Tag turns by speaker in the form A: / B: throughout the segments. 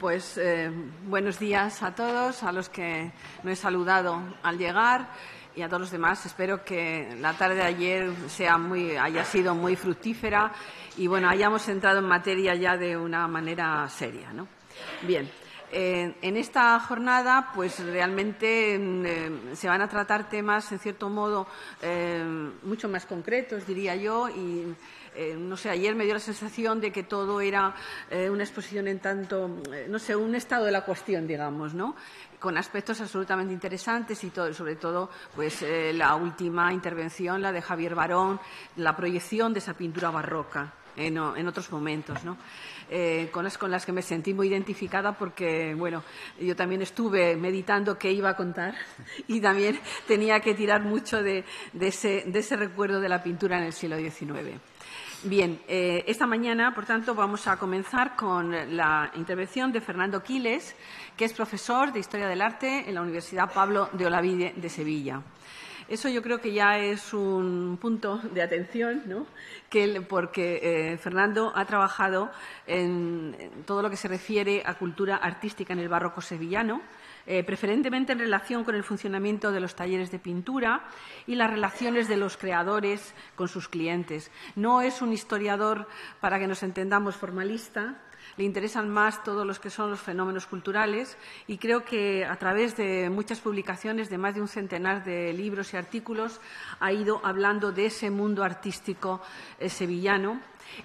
A: Pues eh, buenos días a todos, a los que me he saludado al llegar y a todos los demás. Espero que la tarde de ayer haya sido muy fructífera y bueno, hayamos entrado en materia ya de una manera seria. Bien, eh, en esta jornada, pues realmente mm, eh, se van a tratar temas, en cierto modo, mucho más concretos, diría yo, y eh, no sé, ayer me dio la sensación de que todo era eh, una exposición en tanto, eh, no sé, un estado de la cuestión, digamos, ¿no? Con aspectos absolutamente interesantes y sobre todo, pues la última intervención, la de Javier Barón, la proyección de esa pintura barroca. En, otros momentos, ¿no? con, las, con las que me sentí muy identificada porque, bueno, yo también estuve meditando qué iba a contar y también tenía que tirar mucho de, ese, de ese recuerdo de la pintura en el siglo XIX. Bien, eh, esta mañana, por tanto, vamos a comenzar con la intervención de Fernando Quiles, que es profesor de Historia del Arte en la Universidad Pablo de Olavide de Sevilla. Eso yo creo que ya es un punto de atención, ¿no? porque eh, Fernando ha trabajado en todo lo que se refiere a cultura artística en el barroco sevillano eh, preferentemente en relación con el funcionamiento de los talleres de pintura y las relaciones de los creadores con sus clientes. No es un historiador, para que nos entendamos, formalista, le interesan más todos los que son los fenómenos culturales y creo que a través de muchas publicaciones, de más de un centenar de libros y artículos, ha ido hablando de ese mundo artístico eh, sevillano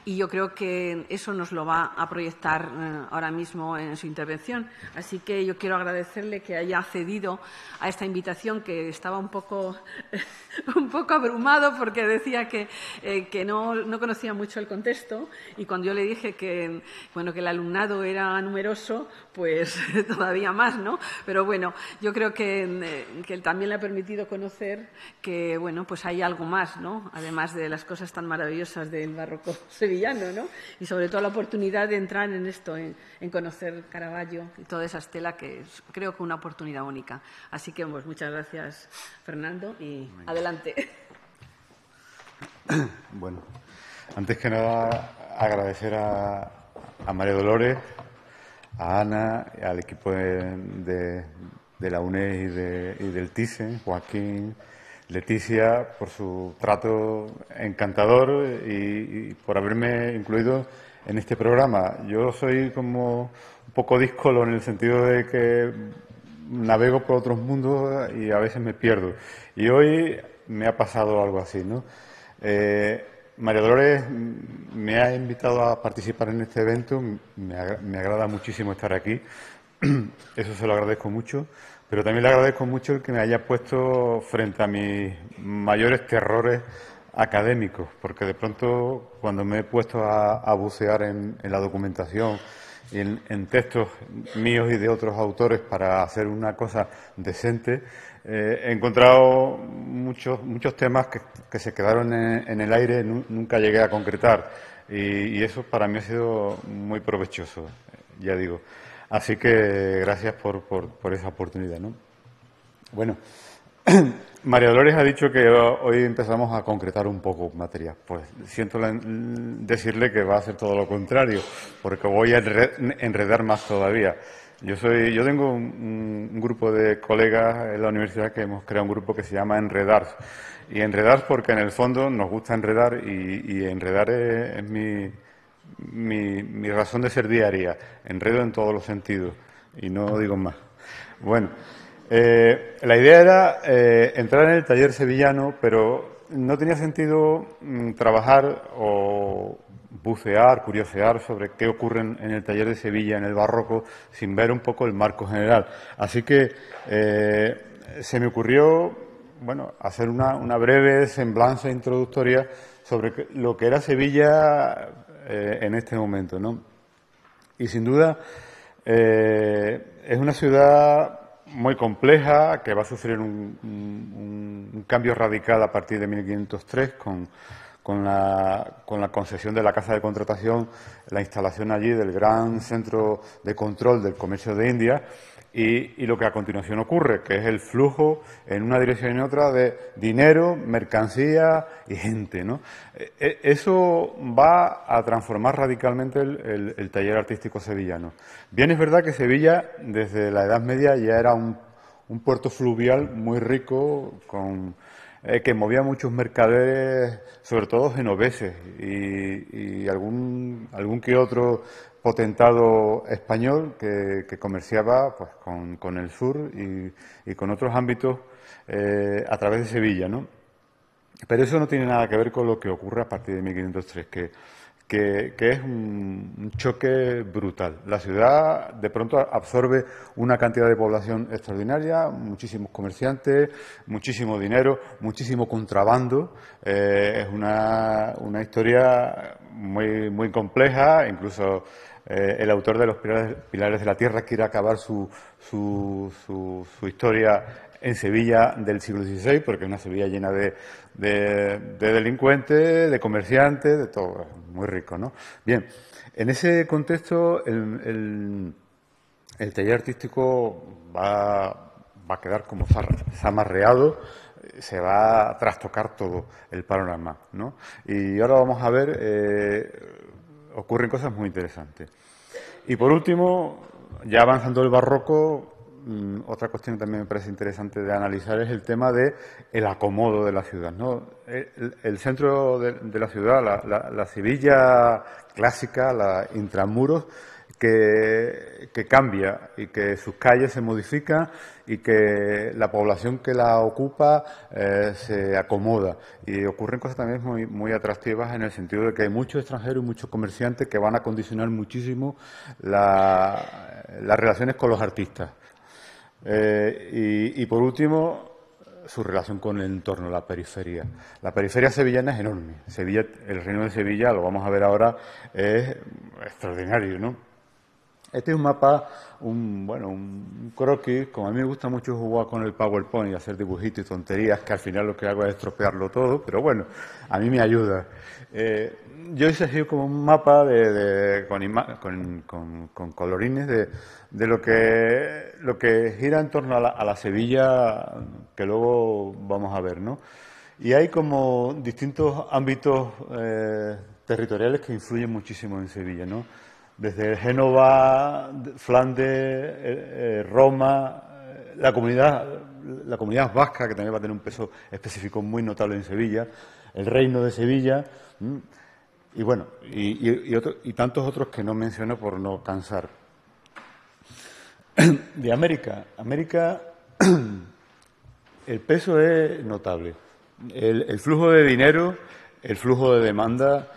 A: y yo creo que eso nos lo va a proyectar eh, ahora mismo en su intervención. Así que yo quiero agradecerle que haya accedido a esta invitación, que estaba un poco, un poco abrumado porque decía eh, que, no, no, conocía mucho el contexto y cuando yo le dije que, bueno, que el alumnado era numeroso, pues todavía más, ¿no? Pero bueno, yo creo que, eh, que también le ha permitido conocer que, bueno, pues hay algo más, ¿no? Además de las cosas tan maravillosas del barroco sevillano, ¿no? Y sobre todo la oportunidad de entrar en esto, en, conocer Caravaggio y toda esa estela que creo que una oportunidad única. Así que pues, muchas gracias, Fernando, y adelante.
B: Bueno, antes que nada agradecer a, María Dolores, a Ana, al equipo de, la UNED y, del TISE, Joaquín, Leticia por su trato encantador y, por haberme incluido en este programa. Yo soy como un poco díscolo en el sentido de que navego por otros mundos y a veces me pierdo. Y hoy me ha pasado algo así, ¿no? Eh, María Dolores me ha invitado a participar en este evento, me agrada muchísimo estar aquí, eso se lo agradezco mucho pero también le agradezco mucho el que me haya puesto frente a mis mayores terrores académicos, porque de pronto cuando me he puesto a, bucear en, la documentación, y en, textos míos y de otros autores para hacer una cosa decente, eh, he encontrado muchos, muchos temas que, se quedaron en, el aire, y nunca llegué a concretar, y eso para mí ha sido muy provechoso, ya digo. Así que gracias por, por, esa oportunidad. ¿no? Bueno, María Dolores ha dicho que hoy empezamos a concretar un poco materia. Pues siento decirle que va a ser todo lo contrario, porque voy a enredar más todavía. Yo, soy, yo tengo un, grupo de colegas en la universidad que hemos creado un grupo que se llama Enredar. Y Enredar porque en el fondo nos gusta enredar y, enredar es mi, mi, razón de ser diaria. Enredo en todos los sentidos y no digo más. Bueno, eh, la idea era eh, entrar en el taller sevillano, pero no tenía sentido mm, trabajar o bucear, curiosear sobre qué ocurre en el taller de Sevilla, en el barroco, sin ver un poco el marco general. Así que eh, se me ocurrió bueno, hacer una breve semblanza introductoria sobre lo que era Sevilla eh, en este momento. ¿no? Y sin duda eh, es una ciudad muy compleja que va a sufrir un, cambio radical a partir de 1503 con, con, la, concesión de la Casa de Contratación, la instalación allí del gran centro de control del comercio de India y, lo que a continuación ocurre, que es el flujo en una dirección y en otra de dinero, mercancía y gente. ¿no? E, e, eso va a transformar radicalmente el, taller artístico sevillano. Bien, es verdad que Sevilla desde la Edad Media ya era un, puerto fluvial muy rico, con, eh, que movía muchos mercaderes, sobre todo genoveses, y, y algún, algún que otro potentado español que, comerciaba pues, con, el sur y, con otros ámbitos eh, a través de Sevilla. ¿no? Pero eso no tiene nada que ver con lo que ocurre a partir de 1503, que que, es un, choque brutal. La ciudad de pronto absorbe una cantidad de población extraordinaria, muchísimos comerciantes, muchísimo dinero, muchísimo contrabando. Eh, es una, historia muy, muy compleja, incluso eh, el autor de Los Pilares, Pilares, de la Tierra quiere acabar su, su, su, su historia en Sevilla del siglo XVI, porque es una Sevilla llena de, de, delincuentes, de comerciantes, de todo, muy rico, ¿no? Bien, en ese contexto el, taller artístico va, a quedar como zamarreado, se va a trastocar todo el panorama, ¿no? Y ahora vamos a ver, eh, ocurren cosas muy interesantes. Y por último, ya avanzando el barroco, Mm, otra cuestión que también me parece interesante de analizar es el tema de el acomodo de la ciudad. El, centro de, la ciudad, la, Sevilla clásica, la intramuros, que, cambia y que sus calles se modifican y que la población que la ocupa eh, se acomoda. Y ocurren cosas también muy, atractivas en el sentido de que hay muchos extranjeros y muchos comerciantes que van a condicionar muchísimo las relaciones con los artistas. Eh, y, por último, su relación con el entorno, la periferia. La periferia sevillana es enorme. el reino de Sevilla, lo vamos a ver ahora, es extraordinario, ¿no? Este es un mapa, un, bueno, un croquis, como a mí me gusta mucho jugar con el PowerPoint y hacer dibujitos y tonterías, que al final lo que hago es estropearlo todo, pero bueno, a mí me ayuda. Eh, yo hice así como un mapa de, con, colorines de, lo, que, lo que gira en torno a la, Sevilla, que luego vamos a ver, ¿no? Y hay como distintos ámbitos eh, territoriales que influyen muchísimo en Sevilla, ¿no? desde Génova, Flandes, eh, eh, Roma, eh, la comunidad, la comunidad vasca, que también va a tener un peso específico muy notable en Sevilla, el reino de Sevilla, y bueno, y, tantos otros que no menciono por no cansar. De América, América, el peso es notable. el flujo de dinero, el flujo de demanda,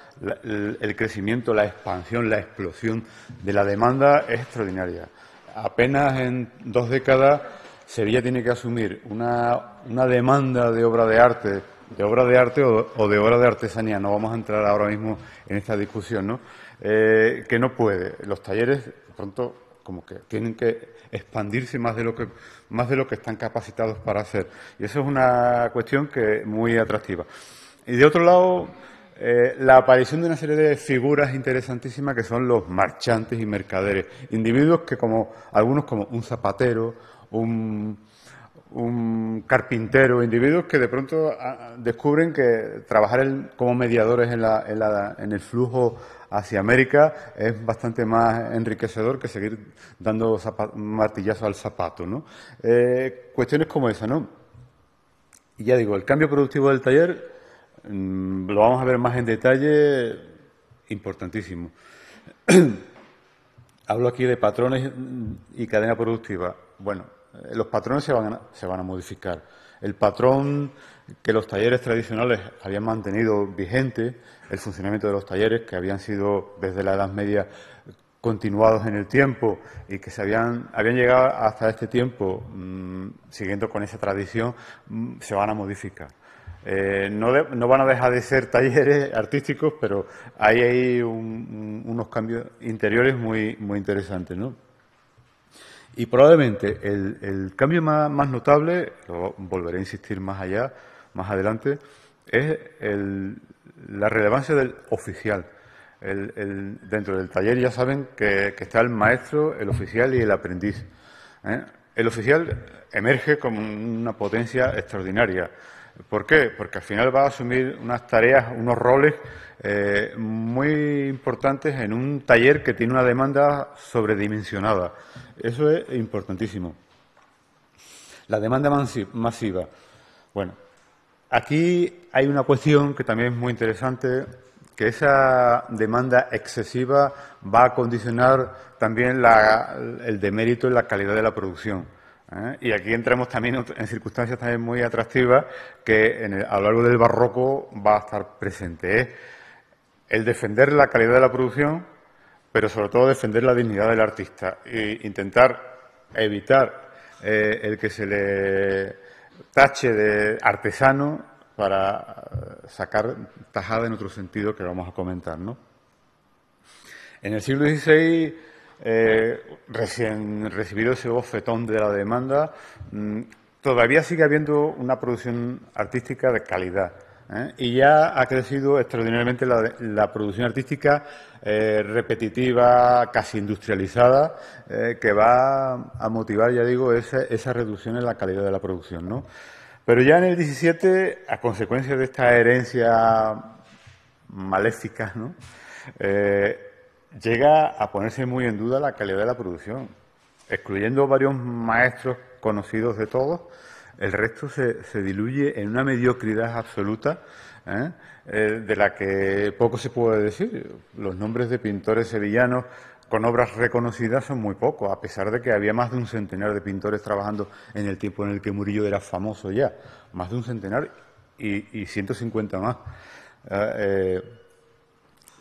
B: el crecimiento, la expansión, la explosión de la demanda es extraordinaria. Apenas en dos décadas Sevilla tiene que asumir una, demanda de obra de arte, de obra de arte o, de obra de artesanía, no vamos a entrar ahora mismo en esta discusión, ¿no? Eh, que no puede. Los talleres, pronto, como que tienen que expandirse más de lo que más de lo que están capacitados para hacer y eso es una cuestión que muy atractiva y de otro lado eh, la aparición de una serie de figuras interesantísimas que son los marchantes y mercaderes, individuos que como algunos como un zapatero, un, carpintero, individuos que de pronto ah, descubren que trabajar como mediadores en, la, en, en, el flujo hacia América es bastante más enriquecedor que seguir dando martillazo al zapato. Eh, cuestiones como esa, ¿no? Y ya digo, el cambio productivo del taller Mm, lo vamos a ver más en detalle, importantísimo. Hablo aquí de patrones y cadena productiva. Bueno, eh, los patrones se van, a, se van a modificar. El patrón que los talleres tradicionales habían mantenido vigente, el funcionamiento de los talleres que habían sido desde la Edad Media continuados en el tiempo y que se habían, habían llegado hasta este tiempo, mm, siguiendo con esa tradición, mm, se van a modificar. Eh, no, van a dejar de ser talleres artísticos, pero hay ahí unos cambios interiores muy, muy interesantes. ¿no? Y probablemente el, cambio más, notable, lo volveré a insistir más allá, más adelante, es la relevancia del oficial. dentro del taller ya saben que, está el maestro, el oficial y el aprendiz. ¿eh? El oficial emerge como una potencia extraordinaria. ¿Por qué? Porque al final va a asumir unas tareas, unos roles eh, muy importantes en un taller que tiene una demanda sobredimensionada. Eso es importantísimo. La demanda masiva. Bueno, aquí hay una cuestión que también es muy interesante, que esa demanda excesiva va a condicionar también el demérito y la calidad de la producción. ¿eh? Y aquí entramos también en circunstancias también muy atractivas que a lo largo del barroco va a estar presente. Es el defender la calidad de la producción, pero sobre todo defender la dignidad del artista e intentar evitar eh, el que se le tache de artesano para eh, sacar tajada en otro sentido que vamos a comentar. En el siglo XVI eh, recién recibido ese bofetón de la demanda, mm, todavía sigue habiendo una producción artística de calidad. ¿eh? Y ya ha crecido extraordinariamente la, producción artística eh, repetitiva, casi industrializada, que va a motivar, ya digo, esa, esa reducción en la calidad de la producción. Pero ya en el 17, a consecuencia de esta herencia maléfica, ¿no? llega a ponerse muy en duda la calidad de la producción. Excluyendo varios maestros conocidos de todos, el resto se, se diluye en una mediocridad absoluta ¿eh? Eh, de la que poco se puede decir. Los nombres de pintores sevillanos con obras reconocidas son muy pocos, a pesar de que había más de un centenar de pintores trabajando en el tiempo en el que Murillo era famoso ya, más de un centenar y, 150 más. Eh,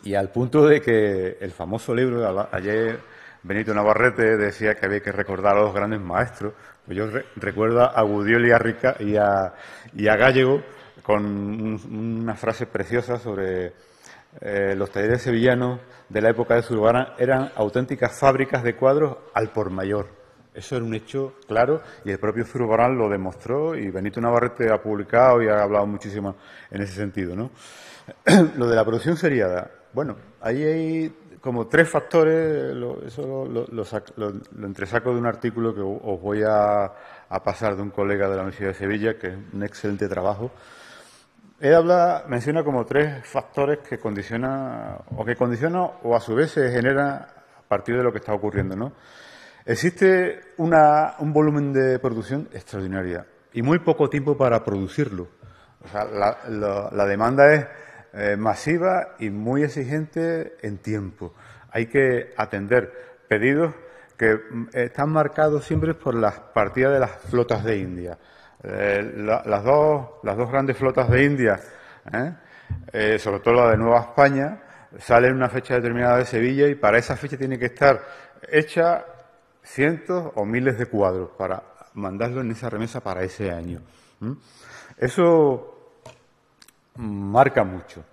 B: y al punto de que el famoso libro, de ayer Benito Navarrete decía que había que recordar a los grandes maestros, pues yo recuerdo a Gudiol y a, Rica y a, Gallego con unas una frase preciosa sobre eh, los talleres sevillanos de la época de Zurbarán. eran auténticas fábricas de cuadros al por mayor. Eso era un hecho claro y el propio Zurbarán lo demostró y Benito Navarrete ha publicado y ha hablado muchísimo en ese sentido. ¿no? lo de la producción seriada bueno, ahí hay como tres factores, lo, eso lo, entresaco de un artículo que os voy a, pasar de un colega de la Universidad de Sevilla, que es un excelente trabajo. Él habla, menciona como tres factores que condicionan, o que condiciona o a su vez se generan a partir de lo que está ocurriendo, ¿no? Existe un volumen de producción extraordinaria y muy poco tiempo para producirlo. O sea, la demanda es eh, masiva y muy exigente en tiempo. Hay que atender pedidos que mm, están marcados siempre por las partidas de las flotas de India. Eh, las, dos, las dos grandes flotas de India, ¿eh? sobre todo la de Nueva España, salen en una fecha determinada de Sevilla y para esa fecha tiene que estar hecha cientos o miles de cuadros para mandarlo en esa remesa para ese año. Eso marca mucho.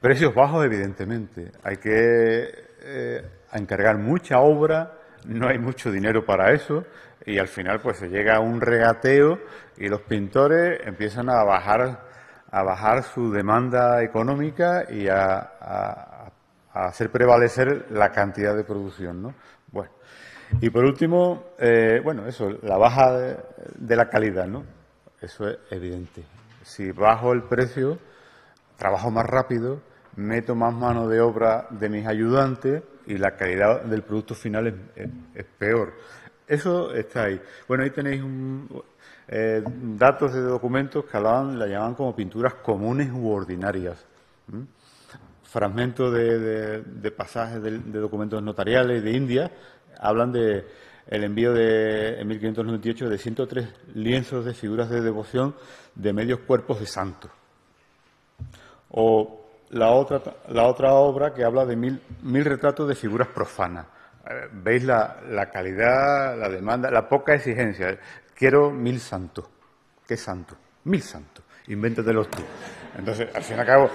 B: Precios bajos, evidentemente. Hay que eh, encargar mucha obra, no hay mucho dinero para eso, y al final pues se llega a un regateo y los pintores empiezan a bajar, a bajar su demanda económica y a, hacer prevalecer la cantidad de producción, ¿no? Bueno. Y por último, eh, bueno, eso, la baja de, de la calidad, ¿no? Eso es evidente. Si bajo el precio, trabajo más rápido, meto más mano de obra de mis ayudantes y la calidad del producto final es, peor. Eso está ahí. Bueno, ahí tenéis eh, datos de documentos que la llamaban como pinturas comunes u ordinarias. Fragmentos de, pasajes de, documentos notariales de India hablan de el envío de, en 1598 de 103 lienzos de figuras de devoción de medios cuerpos de santos. O la otra, la otra obra que habla de mil, retratos de figuras profanas. Veis la, la, calidad, la demanda, la poca exigencia. Quiero mil santos. ¿Qué santos? Mil santos. Invéntatelos tú. Entonces, al fin y al cabo,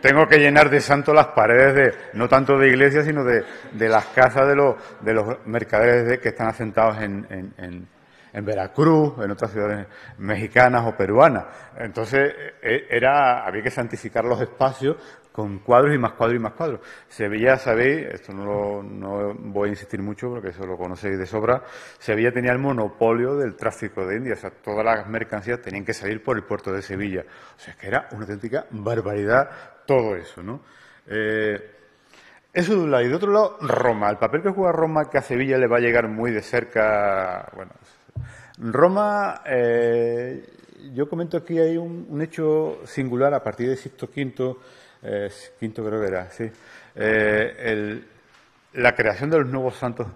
B: tengo que llenar de santos las paredes de, no tanto de iglesias, sino de, de las casas de los, de los mercaderes de, que están asentados en, en Veracruz, en otras ciudades mexicanas o peruanas. Entonces, e, era, había que santificar los espacios con cuadros y más cuadros y más cuadros. Sevilla, sabéis, esto no, no voy a insistir mucho porque eso lo conocéis de sobra, Sevilla tenía el monopolio del tráfico de India, o sea, todas las mercancías tenían que salir por el puerto de Sevilla. O sea, es que era una auténtica barbaridad todo eso, ¿no? Eh, eso de un lado. Y de otro lado, Roma. El papel que juega Roma, que a Sevilla le va a llegar muy de cerca, bueno, Roma, eh, yo comento aquí hay un, hecho singular a partir de Sixto V, eh, quinto creo que era, sí, eh, la creación de los nuevos santos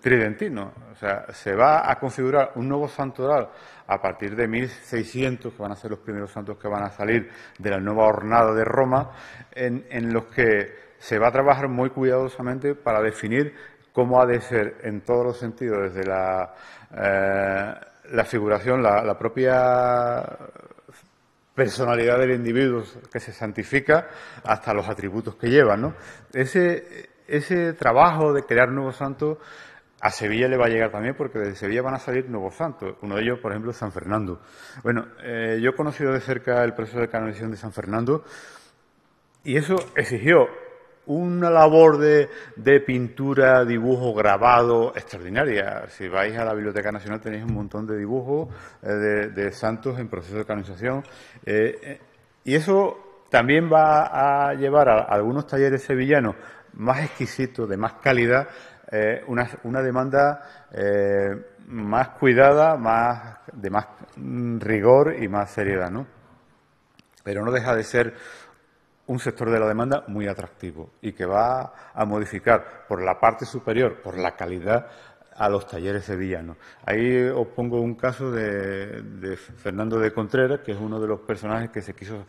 B: tridentinos. O sea, se va a configurar un nuevo santoral a partir de 1600, que van a ser los primeros santos que van a salir de la nueva hornada de Roma, en, en los que se va a trabajar muy cuidadosamente para definir cómo ha de ser en todos los sentidos, desde la, eh, la figuración, la, propia personalidad del individuo que se santifica hasta los atributos que lleva. Ese, ese trabajo de crear nuevos santos a Sevilla le va a llegar también porque desde Sevilla van a salir nuevos santos. Uno de ellos, por ejemplo, San Fernando. Bueno, eh, yo he conocido de cerca el proceso de canonización de San Fernando y eso exigió una labor de, pintura, dibujo, grabado extraordinaria. Si vais a la Biblioteca Nacional tenéis un montón de dibujos eh, de, santos en proceso de canonización. Eh, eh, y eso también va a llevar a, algunos talleres sevillanos más exquisitos, de más calidad, una, demanda más cuidada, más, de más mm, rigor y más seriedad. Pero no deja de ser un sector de la demanda muy atractivo y que va a modificar por la parte superior, por la calidad, a los talleres sevillanos. Ahí os pongo un caso de, Fernando de Contreras, que es uno de los personajes que se quiso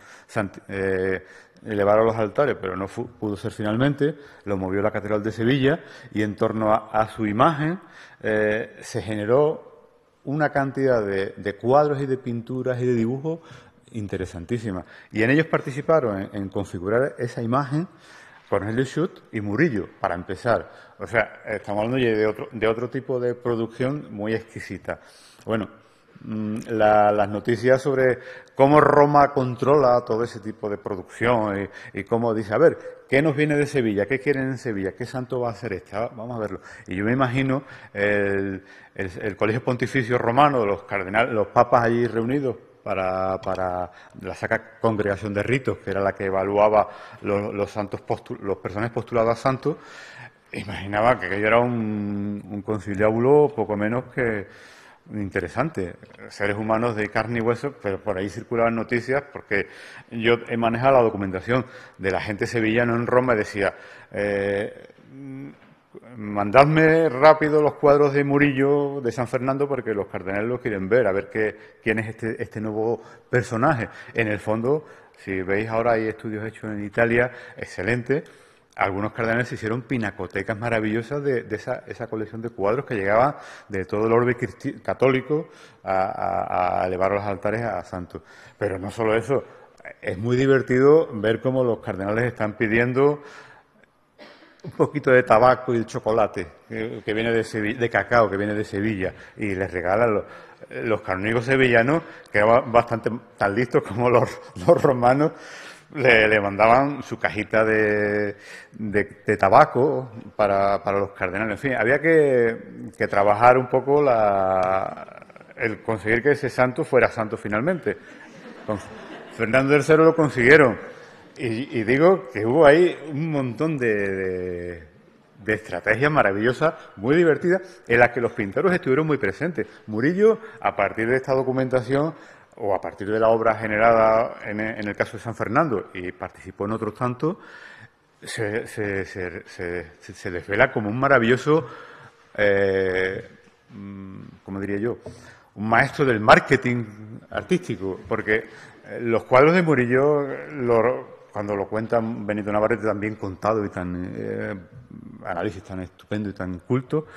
B: eh, elevar a los altares, pero no pudo ser finalmente, lo movió la Catedral de Sevilla y en torno a, su imagen eh, se generó una cantidad de, de, cuadros y de pinturas y de dibujos interesantísima. Y en ellos participaron en, configurar esa imagen Cornelio Schutt y Murillo, para empezar. O sea, estamos hablando de otro, de otro tipo de producción muy exquisita. Bueno, mm, las noticias sobre cómo Roma controla todo ese tipo de producción y, cómo dice, a ver, ¿qué nos viene de Sevilla? ¿Qué quieren en Sevilla? ¿Qué santo va a hacer esta? Ah, vamos a verlo. Y yo me imagino el, el, el Colegio Pontificio Romano, los, cardenales, los papas allí reunidos para, la saca Congregación de Ritos, que era la que evaluaba los, santos los personas postuladas a santos, imaginaba que aquello era un, conciliábulo poco menos que interesante. Seres humanos de carne y hueso, pero por ahí circulaban noticias porque yo he manejado la documentación de la gente sevillana en Roma y decía. Eh, mandadme rápido los cuadros de Murillo de San Fernando porque los cardenales lo quieren ver, a ver qué, quién es este, este nuevo personaje. En el fondo, si veis ahora hay estudios hechos en Italia, excelente. Algunos cardenales hicieron pinacotecas maravillosas de, esa, colección de cuadros que llegaba de todo el orbe católico a, a elevar los altares a santos. Pero no solo eso, es muy divertido ver cómo los cardenales están pidiendo un poquito de tabaco y el chocolate eh, que, viene de, de cacao que viene de Sevilla y les regalan los, los sevillanos, que eran bastante tan listos como los, romanos, le, mandaban su cajita de, tabaco para, los cardenales. En fin, había que, trabajar un poco la, el conseguir que ese santo fuera santo finalmente. Fernando III lo consiguieron y, digo que hubo ahí un montón de, de, estrategias maravillosas, muy divertidas, en las que los pintores estuvieron muy presentes. Murillo, a partir de esta documentación o a partir de la obra generada en, el caso de San Fernando y participó en otros tantos, se, se, se, se, desvela como un maravilloso, eh, mm, ¿cómo diría yo? Un maestro del marketing artístico, porque eh, los cuadros de Murillo los cuando lo cuentan Benito Navarrete tan bien contado y tan eh, análisis tan estupendo y tan culto,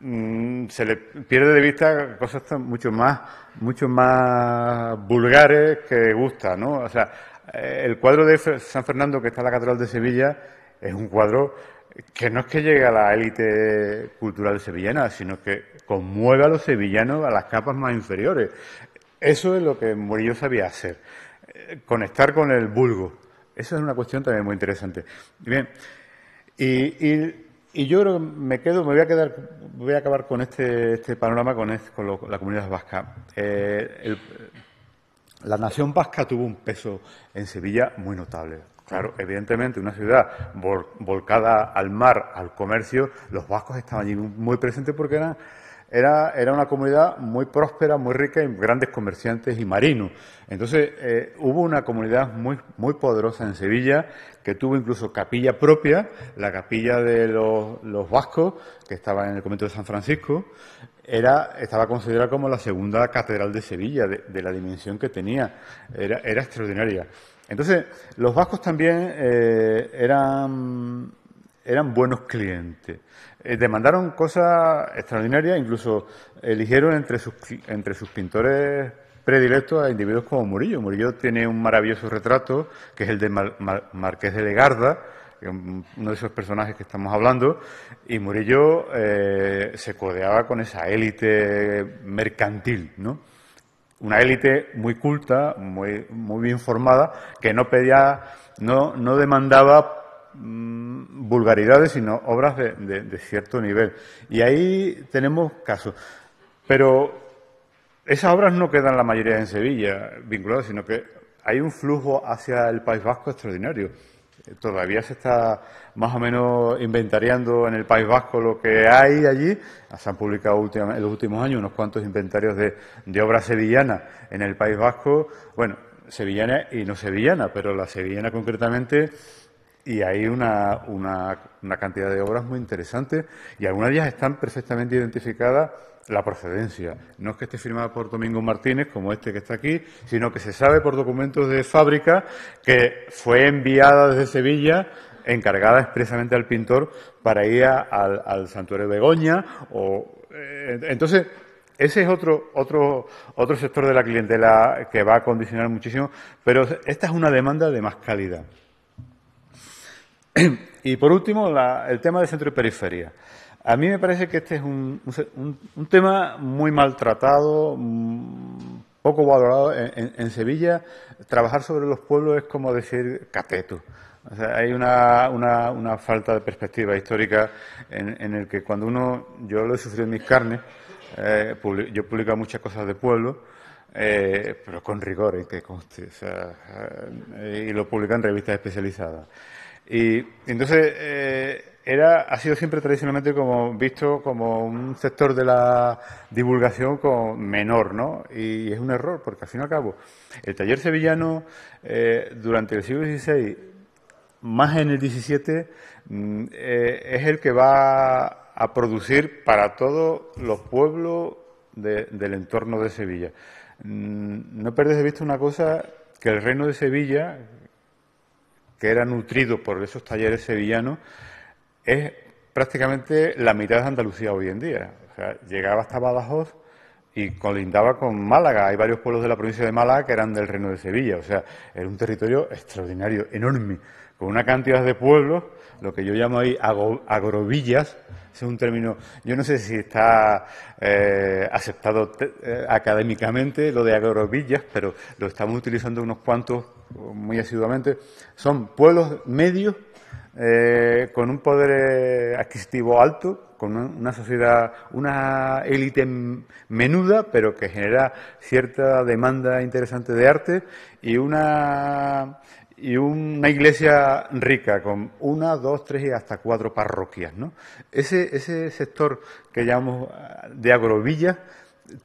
B: mm, se le pierde de vista cosas mucho más mucho más vulgares que gusta, ¿no? O sea, eh, el cuadro de San Fernando que está en la Catedral de Sevilla es un cuadro que no es que llegue a la élite cultural sevillana, sino que conmueve a los sevillanos a las capas más inferiores. Eso es lo que Murillo sabía hacer, eh, conectar con el vulgo, esa es una cuestión también muy interesante. Bien, y, yo creo que me quedo, me voy a quedar, voy a acabar con este, este panorama con, la comunidad vasca. Eh, la nación vasca tuvo un peso en Sevilla muy notable. Claro, evidentemente, una ciudad volcada al mar, al comercio, los vascos estaban allí muy presentes porque eran era, era una comunidad muy próspera, muy rica en grandes comerciantes y marinos. Entonces eh, hubo una comunidad muy, muy poderosa en Sevilla que tuvo incluso capilla propia, la capilla de los, vascos, que estaba en el convento de San Francisco, era, estaba considerada como la segunda catedral de Sevilla, de, la dimensión que tenía, era, era extraordinaria. Entonces, los vascos también eh, eran eran buenos clientes. Eh, demandaron cosas extraordinarias, incluso eligieron entre sus, entre sus pintores predilectos a individuos como Murillo. Murillo tiene un maravilloso retrato, que es el de Marqués de Legarda, uno de esos personajes que estamos hablando, y Murillo eh, se codeaba con esa élite mercantil, ¿no? Una élite muy culta, muy, muy bien formada, que no pedía, no, no demandaba Mm, vulgaridades, sino obras de, cierto nivel. Y ahí tenemos casos. Pero esas obras no quedan la mayoría en Sevilla vinculadas, sino que hay un flujo hacia el País Vasco extraordinario. Eh, todavía se está más o menos inventariando en el País Vasco lo que hay allí. Ah, se han publicado en los últimos años unos cuantos inventarios de, de obras sevillanas en el País Vasco. Bueno, sevillana y no sevillana, pero la sevillana concretamente y hay una, una, cantidad de obras muy interesantes y algunas de ellas están perfectamente identificadas la procedencia. No es que esté firmada por Domingo Martínez, como este que está aquí, sino que se sabe por documentos de fábrica que fue enviada desde Sevilla, encargada expresamente al pintor para ir al, santuario de Begoña. O, eh, entonces, ese es otro, otro, otro sector de la clientela que va a condicionar muchísimo, pero esta es una demanda de más calidad. y por último, el tema de centro y periferia. A mí me parece que este es un, tema muy maltratado, mm, poco valorado en, Sevilla. Trabajar sobre los pueblos es como decir cateto. hay una, falta de perspectiva histórica en, el que cuando uno, yo lo he sufrido en mis carnes, eh, yo he muchas cosas de pueblo, eh, pero con rigor, que eh, y lo publico en revistas especializadas. Y entonces eh, era, ha sido siempre tradicionalmente como visto como un sector de la divulgación con, menor, ¿no? Y es un error, porque al fin y al cabo, el taller sevillano eh, durante el siglo XVI, más en el XVII, mm, eh, es el que va a producir para todos los pueblos del entorno de Sevilla. Mm, no perdes de vista una cosa que el reino de Sevilla, que era nutrido por esos talleres sevillanos, es prácticamente la mitad de Andalucía hoy en día. O sea, llegaba hasta Badajoz y colindaba con Málaga. Hay varios pueblos de la provincia de Málaga que eran del Reino de Sevilla. O sea, era un territorio extraordinario, enorme, con una cantidad de pueblos, lo que yo llamo ahí agrovillas, es un término, yo no sé si está eh, aceptado eh, académicamente lo de agrovillas, pero lo estamos utilizando unos cuantos muy asiduamente. Son pueblos medios eh, con un poder adquisitivo alto, con una sociedad, una élite menuda, pero que genera cierta demanda interesante de arte y una y una iglesia rica con una, dos, tres y hasta cuatro parroquias. ¿no? Ese, ese sector que llamamos ah, de Agrovilla,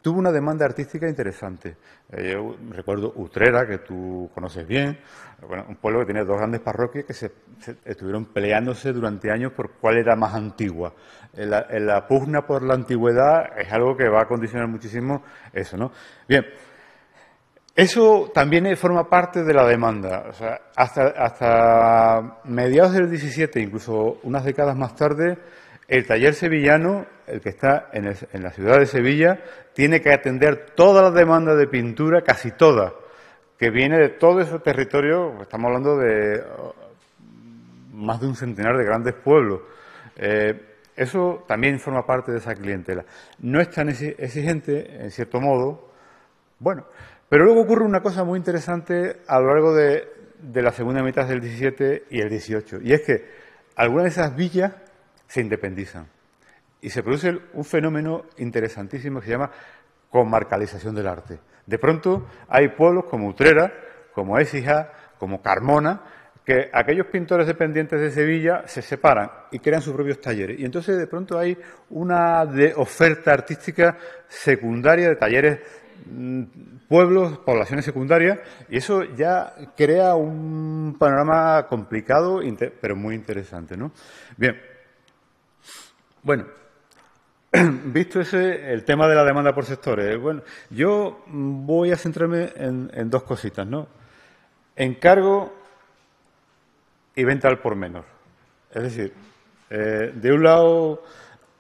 B: tuvo una demanda artística interesante. Eh, yo recuerdo Utrera, que tú conoces bien, bueno, un pueblo que tiene dos grandes parroquias que se, estuvieron peleándose durante años por cuál era más antigua. la, la, pugna por la antigüedad es algo que va a condicionar muchísimo eso, ¿no? Bien, eso también forma parte de la demanda. sea, hasta, hasta mediados del 17, incluso unas décadas más tarde, el taller sevillano, el que está en, la ciudad de Sevilla, tiene que atender toda la demanda de pintura, casi toda, que viene de todo ese territorio, estamos hablando de oh, más de un centenar de grandes pueblos. Eh, eso también forma parte de esa clientela. No es tan exigente, en cierto modo, bueno, pero luego ocurre una cosa muy interesante a lo largo de, la segunda mitad del 17 y el 18, y es que algunas de esas villas se independizan y se produce un fenómeno interesantísimo que se llama comarcalización del arte. De pronto hay pueblos como Utrera, como Écija, como Carmona, que aquellos pintores dependientes de Sevilla se separan y crean sus propios talleres. Y entonces de pronto hay una oferta artística secundaria de talleres Mm, pueblos, poblaciones secundarias, y eso ya crea un panorama complicado, pero muy interesante, ¿no? Bien. Bueno, visto ese, el tema de la demanda por sectores, eh, bueno, yo voy a centrarme en, dos cositas, ¿no? Encargo y venta al por menor. Es decir, eh, de un lado,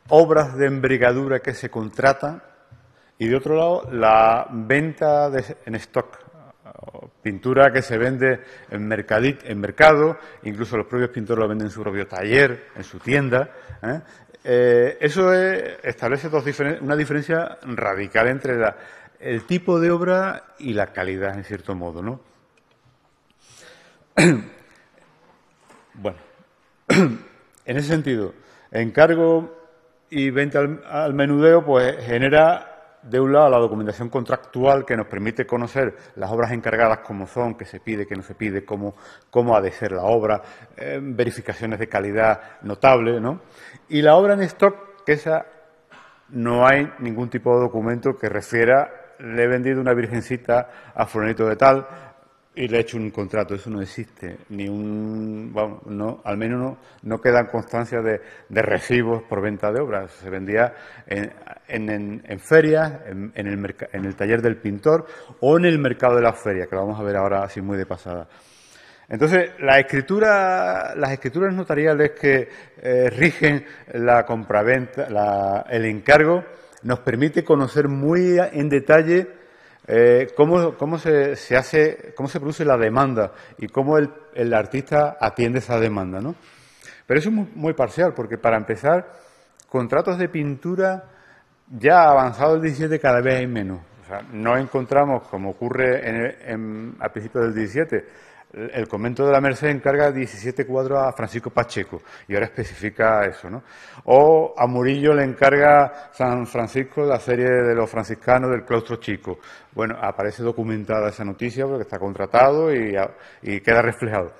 B: obras de envergadura que se contratan y de otro lado, la venta en stock, pintura que se vende en, mercadit, en mercado, incluso los propios pintores lo venden en su propio taller, en su tienda. ¿eh? Eh, eso establece dos una diferencia radical entre el tipo de obra y la calidad, en cierto modo. Bueno, en ese sentido, encargo y venta al, al menudeo, pues genera de un lado, la documentación contractual que nos permite conocer las obras encargadas, como son, qué se pide, qué no se pide, cómo, cómo ha de ser la obra, eh, verificaciones de calidad notable, ¿no? Y la obra en stock, que esa no hay ningún tipo de documento que refiera le he vendido una virgencita a fulanito de tal, y le ha hecho un contrato. Eso no existe. Ni un, no, al menos no, no quedan constancia de, recibos por venta de obras. Se vendía en, ferias, en, el en el taller del pintor o en el mercado de las ferias, que lo vamos a ver ahora así muy de pasada. Entonces, la escritura, las escrituras notariales que eh, rigen la compraventa, la, el encargo, nos permite conocer muy en detalle eh, cómo, se, hace, cómo se produce la demanda y cómo el, artista atiende esa demanda. ¿no? Pero eso es muy, parcial, porque para empezar, contratos de pintura ya avanzado el 17 cada vez hay menos. no encontramos, como ocurre en, en, a principios del 17, el convento de la Merced encarga 17 cuadros a Francisco Pacheco, y ahora especifica eso, ¿no? O a Murillo le encarga San Francisco la serie de los franciscanos del claustro chico. Bueno, aparece documentada esa noticia porque está contratado y, queda reflejado.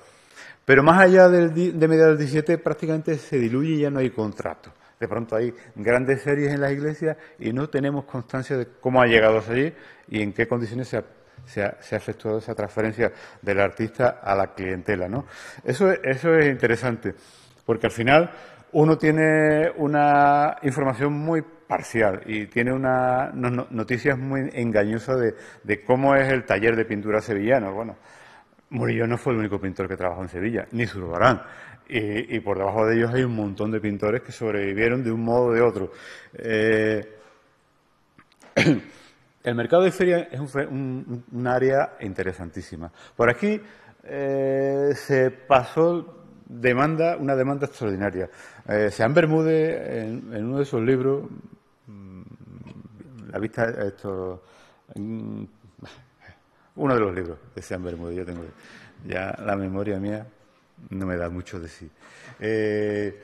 B: Pero más allá de mediados del 17 prácticamente se diluye y ya no hay contrato. De pronto hay grandes series en las iglesias y no tenemos constancia de cómo ha llegado a salir y en qué condiciones se ha se ha, efectuado esa transferencia del artista a la clientela. ¿no? Eso, eso es interesante, porque al final uno tiene una información muy parcial y tiene unas noticias muy engañosas de, de, cómo es el taller de pintura sevillano. Bueno, Murillo no fue el único pintor que trabajó en Sevilla, ni Zurbarán. Y, por debajo de ellos hay un montón de pintores que sobrevivieron de un modo o de otro. Eh... El mercado de feria es un, área interesantísima. Por aquí eh, se pasó demanda, una demanda extraordinaria. Eh, Sean Bermúdez, en, uno de sus libros, mm, la vista esto, uno de los libros de Sean Bermude, yo tengo ya la memoria mía no me da mucho de sí. Eh,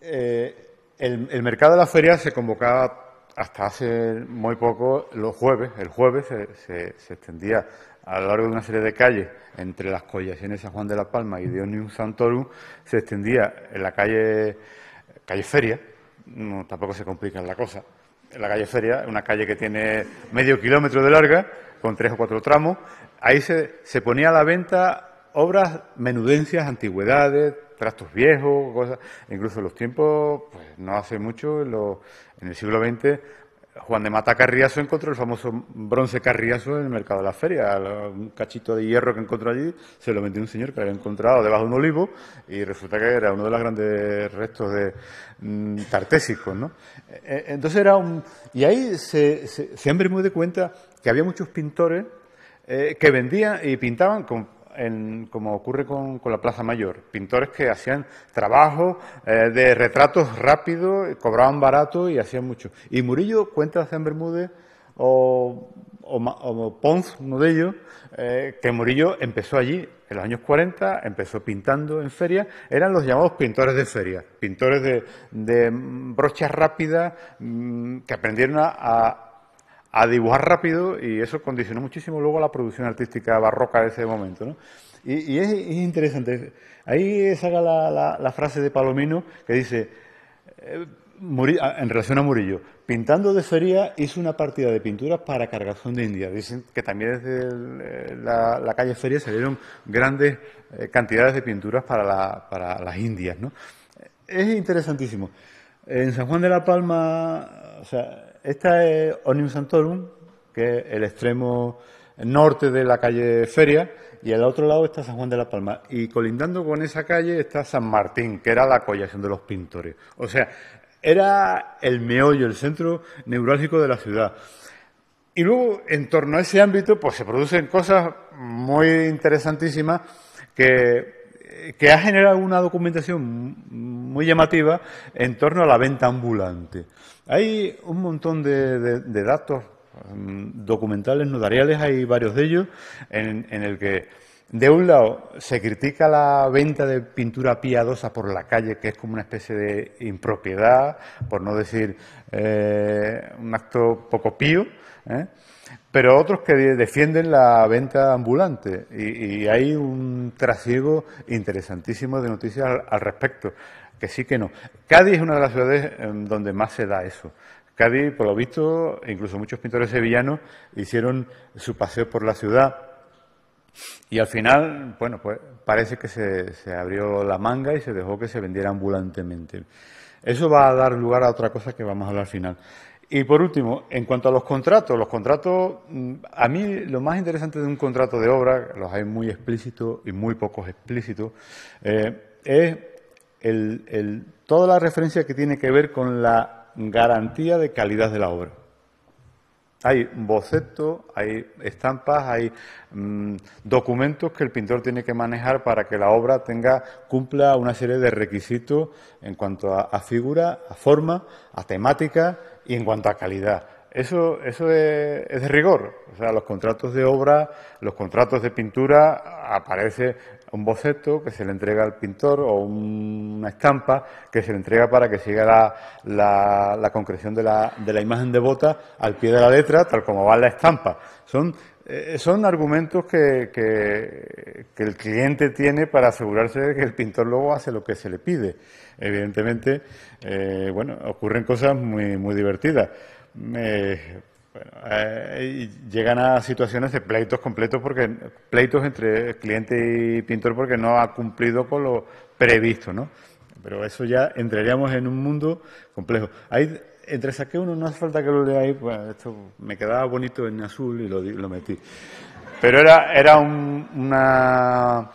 B: el, el mercado de la feria se convocaba hasta hace muy poco, los jueves, el jueves se, extendía a lo largo de una serie de calles entre las collaciones San Juan de la Palma y Dionium Santorum, se extendía en la calle, calle Feria, no, tampoco se complica la cosa, en la calle Feria, una calle que tiene medio kilómetro de larga, con tres o cuatro tramos, ahí se, se ponía a la venta obras, menudencias, antigüedades, trastos viejos, cosas. Incluso en los tiempos, pues, no hace mucho, en, el siglo XX, Juan de Mata Carriazo encontró el famoso bronce Carriazo en el mercado de la feria. Un cachito de hierro que encontró allí se lo vendió un señor que lo había encontrado debajo de un olivo y resulta que era uno de los grandes restos de mm, tartésicos. ¿no? E, e, entonces era un. Y ahí se, se, siempre muy de cuenta que había muchos pintores eh, que vendían y pintaban con como ocurre con, la Plaza Mayor, pintores que hacían trabajo eh, de retratos rápidos, eh, cobraban barato y hacían mucho. Y Murillo cuenta en Bermúdez o, Ponce, uno de ellos, eh, que Murillo empezó allí, en los años 40, empezó pintando en feria... eran los llamados pintores de ferias, pintores de, brochas rápidas mm, que aprendieron a a dibujar rápido y eso condicionó muchísimo luego la producción artística barroca de ese momento. Y, es, interesante. Ahí saca la, la, frase de Palomino que dice, eh, ah, en relación a Murillo, pintando de feria hizo una partida de pinturas para Cargazón de India. Dicen que también desde eh, la, calle Feria salieron grandes eh, cantidades de pinturas para, para las Indias. ¿no? Es interesantísimo. En San Juan de la Palma, o sea, esta es Onium Santorum, que es el extremo norte de la calle Feria, y al otro lado está San Juan de la Palma. Y colindando con esa calle está San Martín, que era la collación de los pintores. O sea, era el meollo, el centro neurálgico de la ciudad. Y luego, en torno a ese ámbito, pues se producen cosas muy interesantísimas que, que ha generado una documentación muy llamativa en torno a la venta ambulante. Hay un montón de, datos mm, documentales notariales, hay varios de ellos, en, el que, de un lado, se critica la venta de pintura piadosa por la calle, que es como una especie de impropiedad, por no decir eh, un acto poco pío, ¿eh? pero otros que defienden la venta ambulante. Y, hay un trasiego interesantísimo de noticias al respecto que sí que no. Cádiz es una de las ciudades em, donde más se da eso. Cádiz, por lo visto, incluso muchos pintores sevillanos hicieron su paseo por la ciudad y al final, bueno, pues parece que se, abrió la manga y se dejó que se vendiera ambulantemente. Eso va a dar lugar a otra cosa que vamos a hablar al final. Y por último, en cuanto a los contratos, los contratos, mm, a mí lo más interesante de un contrato de obra, los hay muy explícitos y muy pocos explícitos, eh, es el, toda la referencia que tiene que ver con la garantía de calidad de la obra. Hay bocetos, hay estampas, hay mm, documentos que el pintor tiene que manejar para que la obra tenga, cumpla una serie de requisitos en cuanto a, figura, a forma, a temática y en cuanto a calidad. Eso, eso es, de rigor. O sea, los contratos de obra, los contratos de pintura, aparece un boceto que se le entrega al pintor o una estampa que se le entrega para que siga la, la, concreción de la, de la, imagen de bota al pie de la letra, tal como va la estampa. Son, eh, son argumentos que, que, el cliente tiene para asegurarse de que el pintor luego hace lo que se le pide. Evidentemente, eh, bueno, ocurren cosas muy, muy divertidas. Eh, bueno, eh, llegan a situaciones de pleitos completos porque pleitos entre cliente y pintor porque no ha cumplido con lo previsto, ¿no? Pero eso ya entraríamos en un mundo complejo. Hay, entre saqué uno, no hace falta que lo lea ahí, pues, esto me quedaba bonito en azul y lo, lo metí. Pero era, era un, una,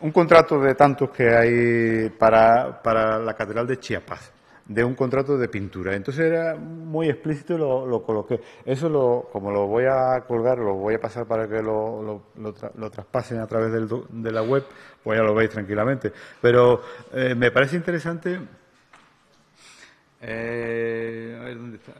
B: un contrato de tantos que hay para, para la Catedral de Chiapas de un contrato de pintura. Entonces era muy explícito y lo, coloqué. Eso, lo, como lo voy a colgar, lo voy a pasar para que lo, lo, traspasen a través de la web, pues ya lo veis tranquilamente. Pero eh, me parece interesante. Eh, a ver dónde está.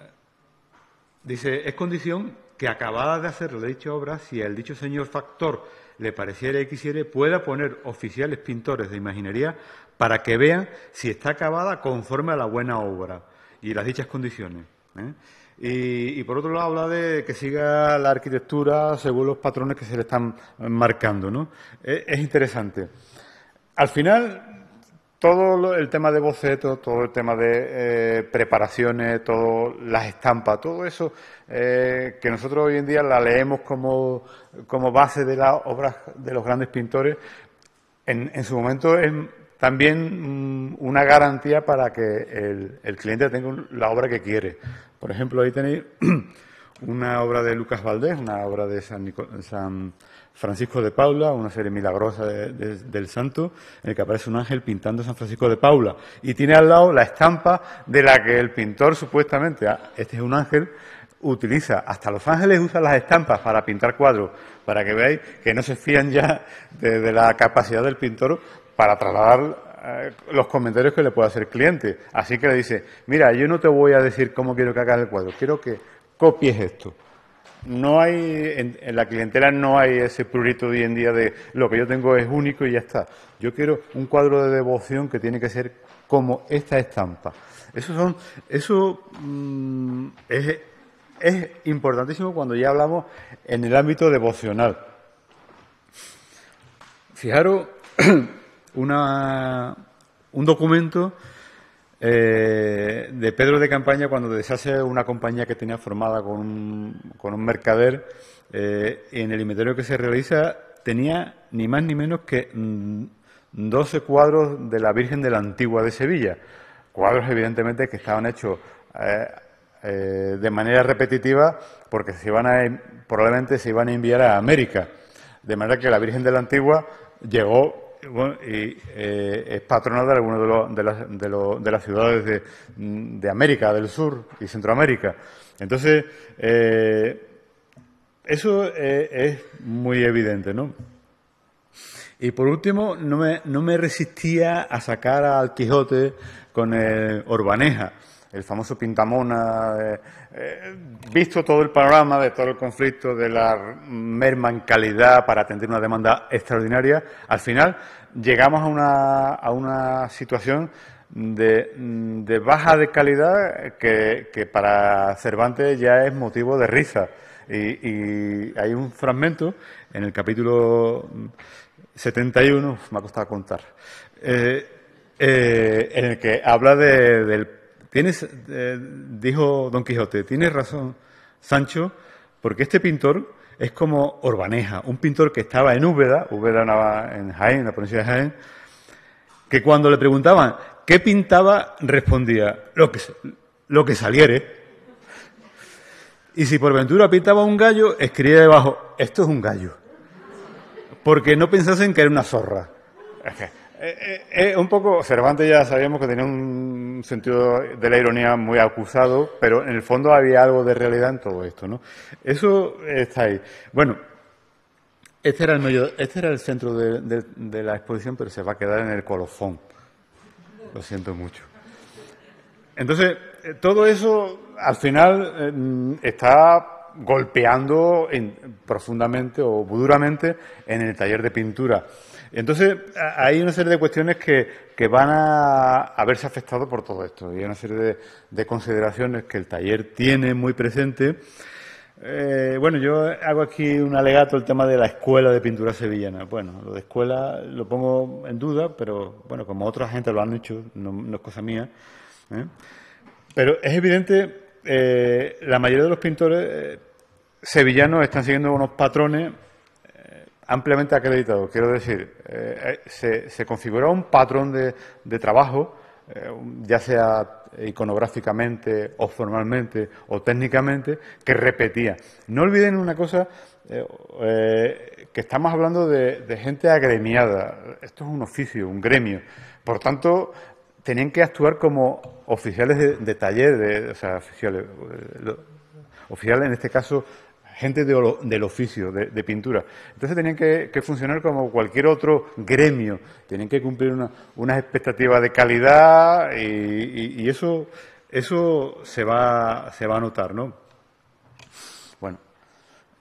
B: Dice: es condición que acabada de hacer la dicha obra, si el dicho señor factor le pareciera y quisiera, pueda poner oficiales pintores de imaginería para que vean si está acabada conforme a la buena obra y las dichas condiciones. ¿eh? Y, por otro lado habla de que siga la arquitectura según los patrones que se le están marcando. ¿no? es, eh, es interesante. Al final, todo el tema de boceto, eh, todo el tema de preparaciones, todas las estampas, todo eso eh, que nosotros hoy en día la leemos como, base de las obras de los grandes pintores, en, su momento es también mm, una garantía para que el, cliente tenga la obra que quiere. Por ejemplo, ahí tenéis una obra de Lucas Valdés, una obra de San, Nicolás. San Francisco de Paula, una serie milagrosa del santo, en el que aparece un ángel pintando a San Francisco de Paula. Y tiene al lado la estampa de la que el pintor supuestamente, ah, este es un ángel, utiliza, hasta Los Ángeles usan las estampas para pintar cuadros, para que veáis que no se fían ya de, de la capacidad del pintor para trasladar eh, los comentarios que le puede hacer el cliente. Así que le dice, mira, yo no te voy a decir cómo quiero que hagas el cuadro, quiero que copies esto. No hay, en, la clientela no hay ese prurito día en día de lo que yo tengo es único y ya está. Yo quiero un cuadro de devoción que tiene que ser como esta estampa. Eso, son, eso mm, es, importantísimo cuando ya hablamos en el ámbito devocional. Fijaros, una, un documento eh, de Pedro de Campaña cuando deshace una compañía que tenía formada con un, mercader, eh, en el inventario que se realiza tenía ni más ni menos que 12 mm, cuadros de la Virgen de la Antigua de Sevilla, cuadros evidentemente que estaban hechos eh, de manera repetitiva porque se iban probablemente se iban a enviar a América, de manera que la Virgen de la Antigua llegó y eh, es patrona de algunas de, las, ciudades mm, de, América del Sur y Centroamérica. Entonces, eh, eso eh, es muy evidente, ¿no? Y por último, no me, resistía a sacar al Quijote con el Orbaneja el famoso Pintamona, eh, eh, visto todo el panorama de todo el conflicto, de la merma en calidad para atender una demanda extraordinaria, al final llegamos a una, situación de, baja de calidad que, para Cervantes ya es motivo de risa. Y, hay un fragmento en el capítulo 71, me ha costado contar, eh, en el que habla del eh, dijo Don Quijote, tienes razón, Sancho, porque este pintor es como Orbaneja, un pintor que estaba en Úbeda, Úbeda en Jaén, en la provincia de Jaén, que cuando le preguntaban qué pintaba, respondía, lo que, lo que saliere. Y si por ventura pintaba un gallo, escribía debajo, esto es un gallo. Porque no pensasen que era una zorra. Es eh, eh, un poco, Cervantes ya sabíamos que tenía un un sentido de la ironía muy acusado, pero en el fondo había algo de realidad en todo esto, ¿no? Eso está ahí. Bueno, este era el medio, este era el centro de, la exposición, pero se va a quedar en el colofón. Lo siento mucho. Entonces, eh, todo eso al final eh, está golpeando profundamente o duramente en el taller de pintura. Entonces, hay una serie de cuestiones que, van a, haberse afectado por todo esto. Y una serie de, consideraciones que el taller tiene muy presente. Eh, bueno, yo hago aquí un alegato el tema de la escuela de pintura sevillana. Bueno, lo de escuela lo pongo en duda, pero bueno, como otra gente lo han hecho, no, es cosa mía. ¿eh? Pero es evidente, eh, la mayoría de los pintores sevillanos están siguiendo unos patrones ampliamente acreditado. Quiero decir, eh, eh, se, configuró un patrón de, trabajo, eh, ya sea iconográficamente o formalmente o técnicamente, que repetía. No olviden una cosa, que estamos hablando de, gente agremiada. Esto es un oficio, un gremio. Por tanto, tenían que actuar como oficiales de, taller, de, oficiales, oficiales en este caso gente del oficio de, pintura. Entonces tenían que, funcionar como cualquier otro gremio, tenían que cumplir una, unas expectativas de calidad y, eso, eso se, va, se va a notar, ¿no? Bueno,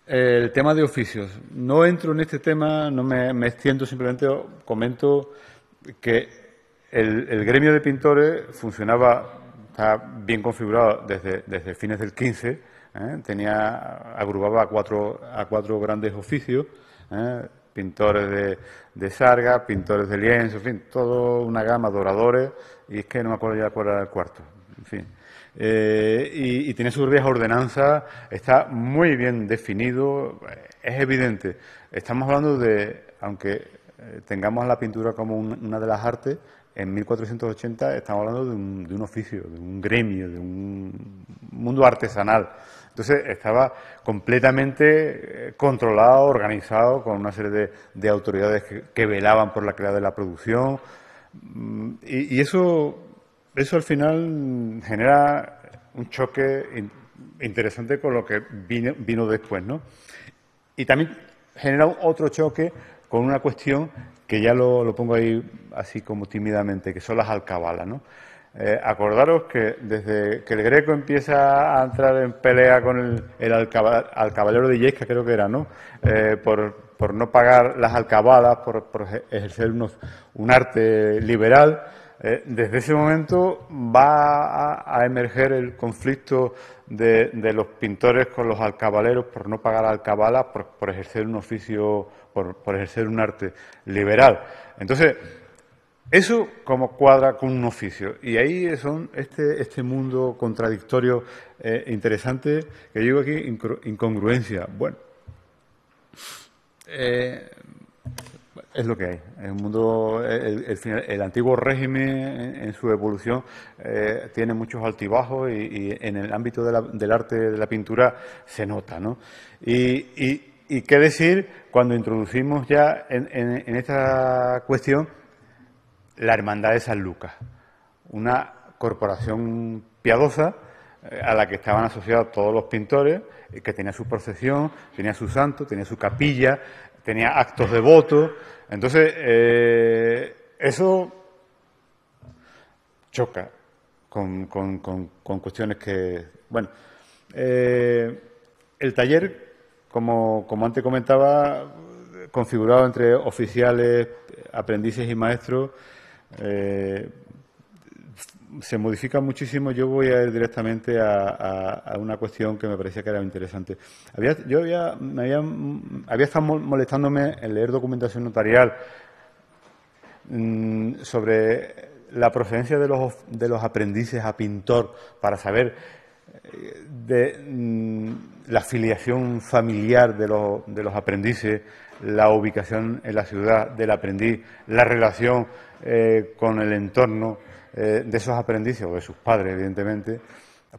B: el tema de oficios. No entro en este tema, no me, extiendo, simplemente comento que el, el, gremio de pintores funcionaba, está bien configurado desde, desde fines del 15, ¿eh? tenía agrupaba a cuatro, a cuatro grandes oficios, ¿eh? pintores de, de sargas, pintores de lienzo, en fin, toda una gama, de oradores... y es que no me acuerdo ya cuál era el cuarto, en fin. Eh, y, tiene sus propias ordenanzas, está muy bien definido, es evidente. Estamos hablando de, aunque tengamos la pintura como una de las artes, en 1480 estamos hablando de un, de un, oficio, de un gremio, de un mundo artesanal. Entonces estaba completamente eh, controlado, organizado, con una serie de, autoridades que, velaban por la creación de la producción. Mm, y, eso, eso al final genera un choque interesante con lo que vino, después, ¿no? Y también genera otro choque con una cuestión que ya lo, lo pongo ahí así como tímidamente, que son las alcabalas, ¿no? Eh, acordaros que desde que el Greco empieza a entrar en pelea con el, el al de Yesca, creo que era, ¿no? Eh, por, por, no pagar las alcabalas, por, ejercer unos, un arte liberal, eh, desde ese momento va a, emerger el conflicto de, de, los pintores con los alcabaleros por no pagar alcabalas, por, por ejercer un oficio, por, por ejercer un arte liberal. Entonces, eso como cuadra con un oficio. Y ahí son este, este mundo contradictorio eh, interesante que digo aquí, incongruencia. Bueno, eh, es lo que hay. Eh, el mundo, el, antiguo régimen en, su evolución tiene muchos altibajos y, en el ámbito del arte de la pintura se nota, ¿no? Y, qué decir cuando introducimos ya en esta cuestión la Hermandad de San Lucas, una corporación piadosa eh, a la que estaban asociados todos los pintores, eh, que tenía su procesión, tenía su santo, tenía su capilla, tenía actos de voto. Entonces, eh, eso choca con, cuestiones que. Bueno, el taller, como, como antes comentaba, configurado entre oficiales, aprendices y maestros, eh, se modifica muchísimo. Yo voy a ir directamente a, una cuestión que me parecía que era interesante. Había, yo había, me había, estado molestándome en leer documentación notarial mm, sobre la procedencia de los, de los aprendices a pintor para saber eh, de mm, la filiación familiar de los, de los aprendices, la ubicación en la ciudad del aprendiz, la relación eh, con el entorno eh, de esos aprendices o de sus padres, evidentemente,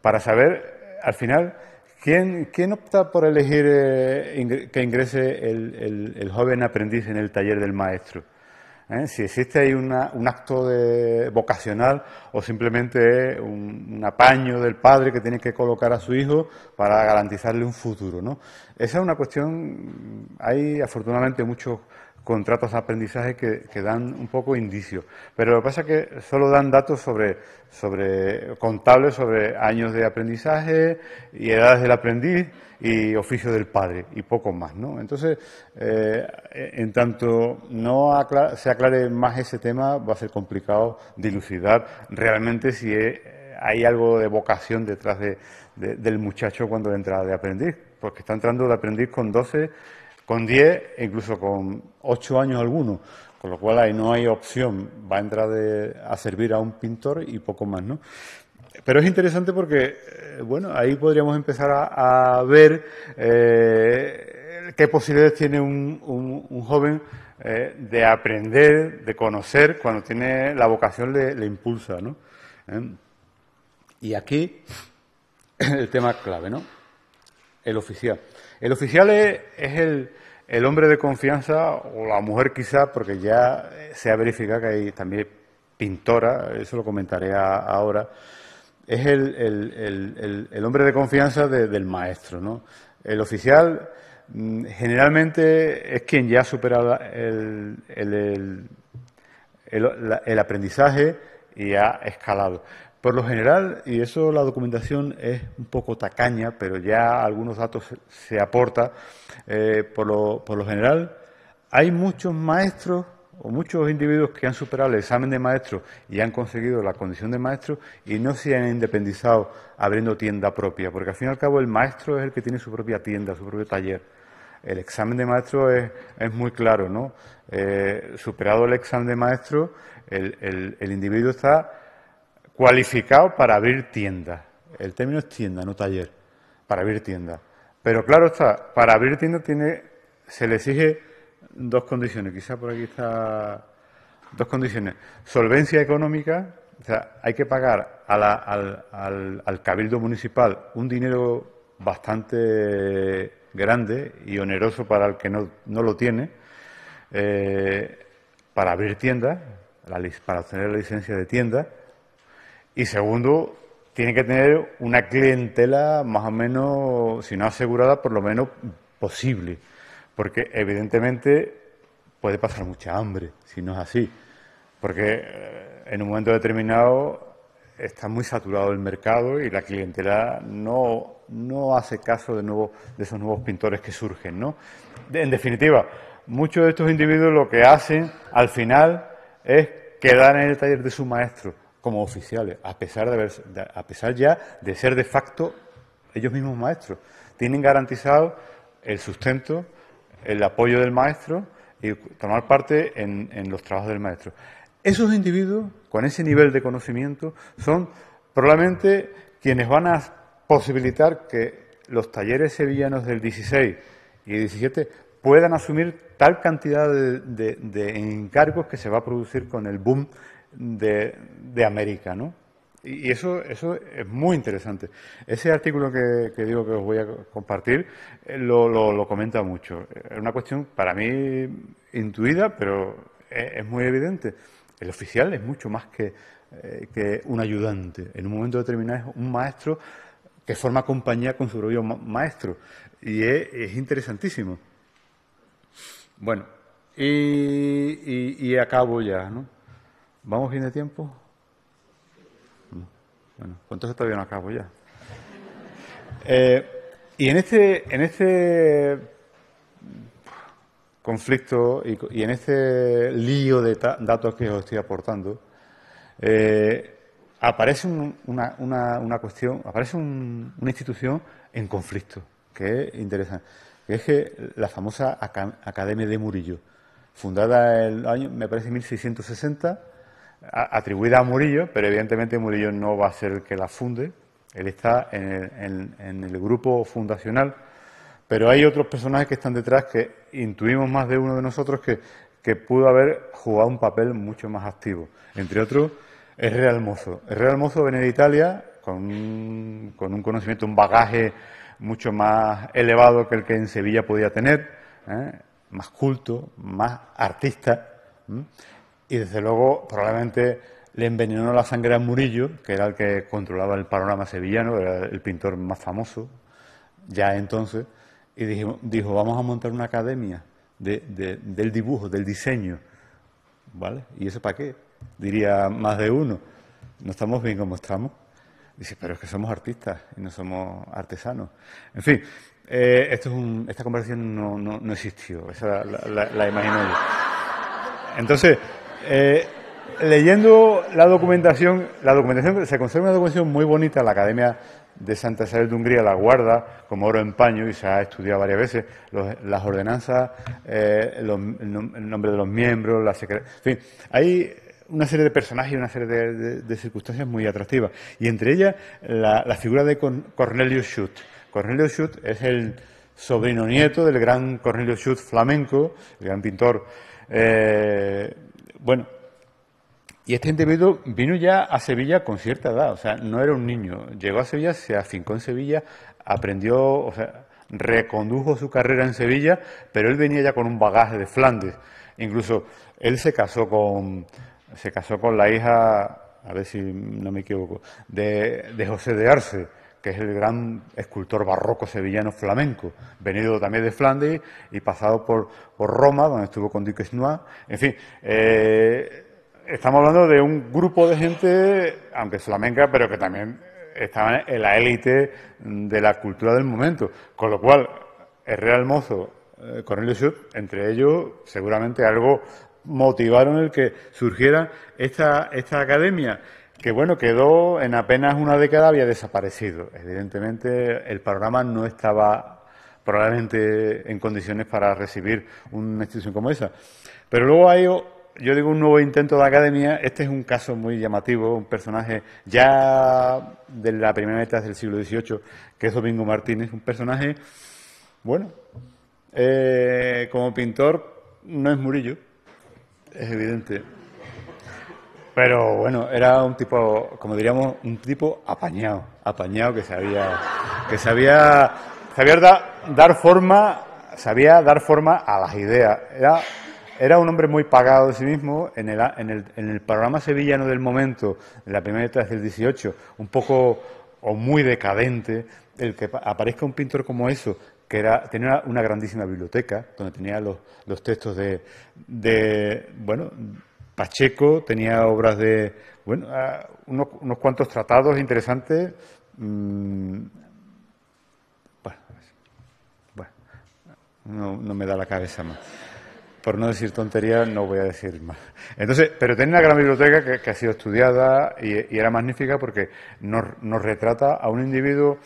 B: para saber al final quién, opta por elegir eh, que ingrese el, el, joven aprendiz en el taller del maestro. Si existe ahí un acto de, vocacional o simplemente un, un, apaño del padre que tiene que colocar a su hijo para garantizarle un futuro. ¿no? Esa es una cuestión, hay afortunadamente muchos contratos de aprendizaje que, dan un poco indicio. Pero lo que pasa es que solo dan datos sobre, sobre contables, sobre años de aprendizaje y edades del aprendiz y oficio del padre y poco más. ¿no? Entonces, eh, en tanto no se aclare más ese tema, va a ser complicado dilucidar realmente si eh, hay algo de vocación detrás del muchacho cuando entra de aprendiz, porque está entrando de aprendiz con 12 con 10, incluso con 8 años algunos, con lo cual ahí no hay opción, va a entrar a servir a un pintor y poco más, ¿no? Pero es interesante porque, eh, bueno, ahí podríamos empezar a, ver eh, qué posibilidades tiene un, joven eh, de aprender, de conocer, cuando tiene la vocación le, impulsa, ¿no? Y aquí el tema clave, ¿no? El oficial. El oficial es, el, hombre de confianza o la mujer quizá, porque ya eh, se ha verificado que hay también pintora, eso lo comentaré ahora, es el, hombre de confianza del maestro. El oficial mm, generalmente es quien ya ha superado el, aprendizaje y ha escalado. Por lo general, y eso la documentación es un poco tacaña, pero ya algunos datos se aporta, eh, por, lo, por lo general hay muchos maestros o muchos individuos que han superado el examen de maestro y han conseguido la condición de maestro y no se han independizado abriendo tienda propia, porque al fin y al cabo el maestro es el que tiene su propia tienda, su propio taller. El examen de maestro es, es muy claro, ¿no? Eh, superado el examen de maestro, el individuo está cualificado para abrir tienda. El término es tienda, no taller, para abrir tienda. Pero claro está, para abrir tienda tiene, se le exige dos condiciones. Quizá por aquí está dos condiciones. Solvencia económica, o sea, hay que pagar al, cabildo municipal un dinero bastante grande y oneroso para el que no, lo tiene, eh, para abrir tiendas, para obtener la licencia de tienda, y segundo, tiene que tener una clientela más o menos, si no asegurada, por lo menos posible. Porque evidentemente puede pasar mucha hambre, si no es así. Porque eh, en un momento determinado está muy saturado el mercado y la clientela no, no hace caso de, nuevo, de esos nuevos pintores que surgen. ¿no? En definitiva, muchos de estos individuos lo que hacen al final es quedar en el taller de su maestro como oficiales, a pesar, de haber, a pesar ya de ser de facto ellos mismos maestros. Tienen garantizado el sustento, el apoyo del maestro y tomar parte en, los trabajos del maestro. Esos individuos, con ese nivel de conocimiento, son probablemente quienes van a posibilitar que los talleres sevillanos del 16 y 17 puedan asumir tal cantidad de, encargos que se va a producir con el boom de, América, ¿no? Y eso, eso es muy interesante. Ese artículo que, digo que os voy a compartir eh, lo, lo, comenta mucho. Es una cuestión para mí intuida, pero e, es, muy evidente. El oficial es mucho más eh, que, un ayudante. En un momento determinado es un maestro que forma compañía con su propio maestro. Y e, es, interesantísimo. Bueno, y, y, y acabo ya, ¿no? ¿Vamos bien de tiempo? Bueno, pues entonces todavía no acabo ya. Eh, y en este, en este conflicto y, en este lío de datos que os estoy aportando, eh, aparece una, una, cuestión, aparece una institución en conflicto, que es interesante, que es la famosa Academia de Murillo, fundada en el año, me parece, 1660 atribuida a Murillo, pero evidentemente Murillo no va a ser el que la funde. Él está en el, grupo fundacional, pero hay otros personajes que están detrás que intuimos más de uno de nosotros que, pudo haber jugado un papel mucho más activo. Entre otros, es Real Mozo. El Real Mozo viene de Italia con un, conocimiento, un bagaje mucho más elevado que el que en Sevilla podía tener, ¿eh? más culto, más artista y desde luego probablemente le envenenó la sangre a Murillo, que era el que controlaba el panorama sevillano, era el pintor más famoso ya entonces, y dijo, vamos a montar una academia del dibujo, del diseño. ¿Vale? ¿Y eso para qué? Diría más de uno. No estamos bien como estamos. Dice, pero es que somos artistas y no somos artesanos. En fin, eh, esto es esta conversación no, existió, esa la, la, la yo. Entonces, eh, leyendo la documentación, la documentación, se conserva una documentación muy bonita la Academia de Santa Isabel de Hungría, la guarda como oro en paño y se ha estudiado varias veces las ordenanzas, eh, el nombre de los miembros, la secretaría. En fin, hay una serie de personajes y una serie de, circunstancias muy atractivas. Y entre ellas la, figura de Cornelio Schutt. Cornelio Schutt es el sobrino nieto del gran Cornelio Schutt flamenco, el gran pintor. Eh, bueno, y este individuo vino ya a Sevilla con cierta edad, o sea, no era un niño. Llegó a Sevilla, se afincó en Sevilla, aprendió, o sea, recondujo su carrera en Sevilla, pero él venía ya con un bagaje de Flandes. Incluso él se casó con, se casó con la hija, a ver si no me equivoco, de José de Arce que es el gran escultor barroco sevillano flamenco, venido también de Flandes y pasado por, Roma, donde estuvo con Duquesnois. En fin, eh, estamos hablando de un grupo de gente, aunque flamenca, pero que también estaba en la élite de la cultura del momento. Con lo cual, el Real Mozo, eh, Cornelio Schultz... entre ellos, seguramente algo motivaron el que surgiera esta, esta academia que bueno, quedó en apenas una década, había desaparecido. Evidentemente, el programa no estaba probablemente en condiciones para recibir una institución como esa. Pero luego hay, yo digo, un nuevo intento de academia. Este es un caso muy llamativo, un personaje ya de la primera mitad del siglo XVIII, que es Domingo Martínez, un personaje, bueno, eh, como pintor no es Murillo, es evidente pero bueno, era un tipo, como diríamos, un tipo apañado, apañado que sabía, que sabía, dar forma, sabía dar forma a las ideas. Era, un hombre muy pagado de sí mismo en el, en el, en el programa sevillano del momento, en la primera letra del 18, un poco o muy decadente, el que aparezca un pintor como eso, que era, tenía una grandísima biblioteca donde tenía los, los textos de, de bueno Pacheco tenía obras de, bueno, ah, unos, cuantos tratados interesantes. Mm, bueno, no, me da la cabeza más por no decir tontería, no voy a decir más. Entonces, pero tenía una gran biblioteca que, ha sido estudiada y, era magnífica porque nos, retrata a un individuo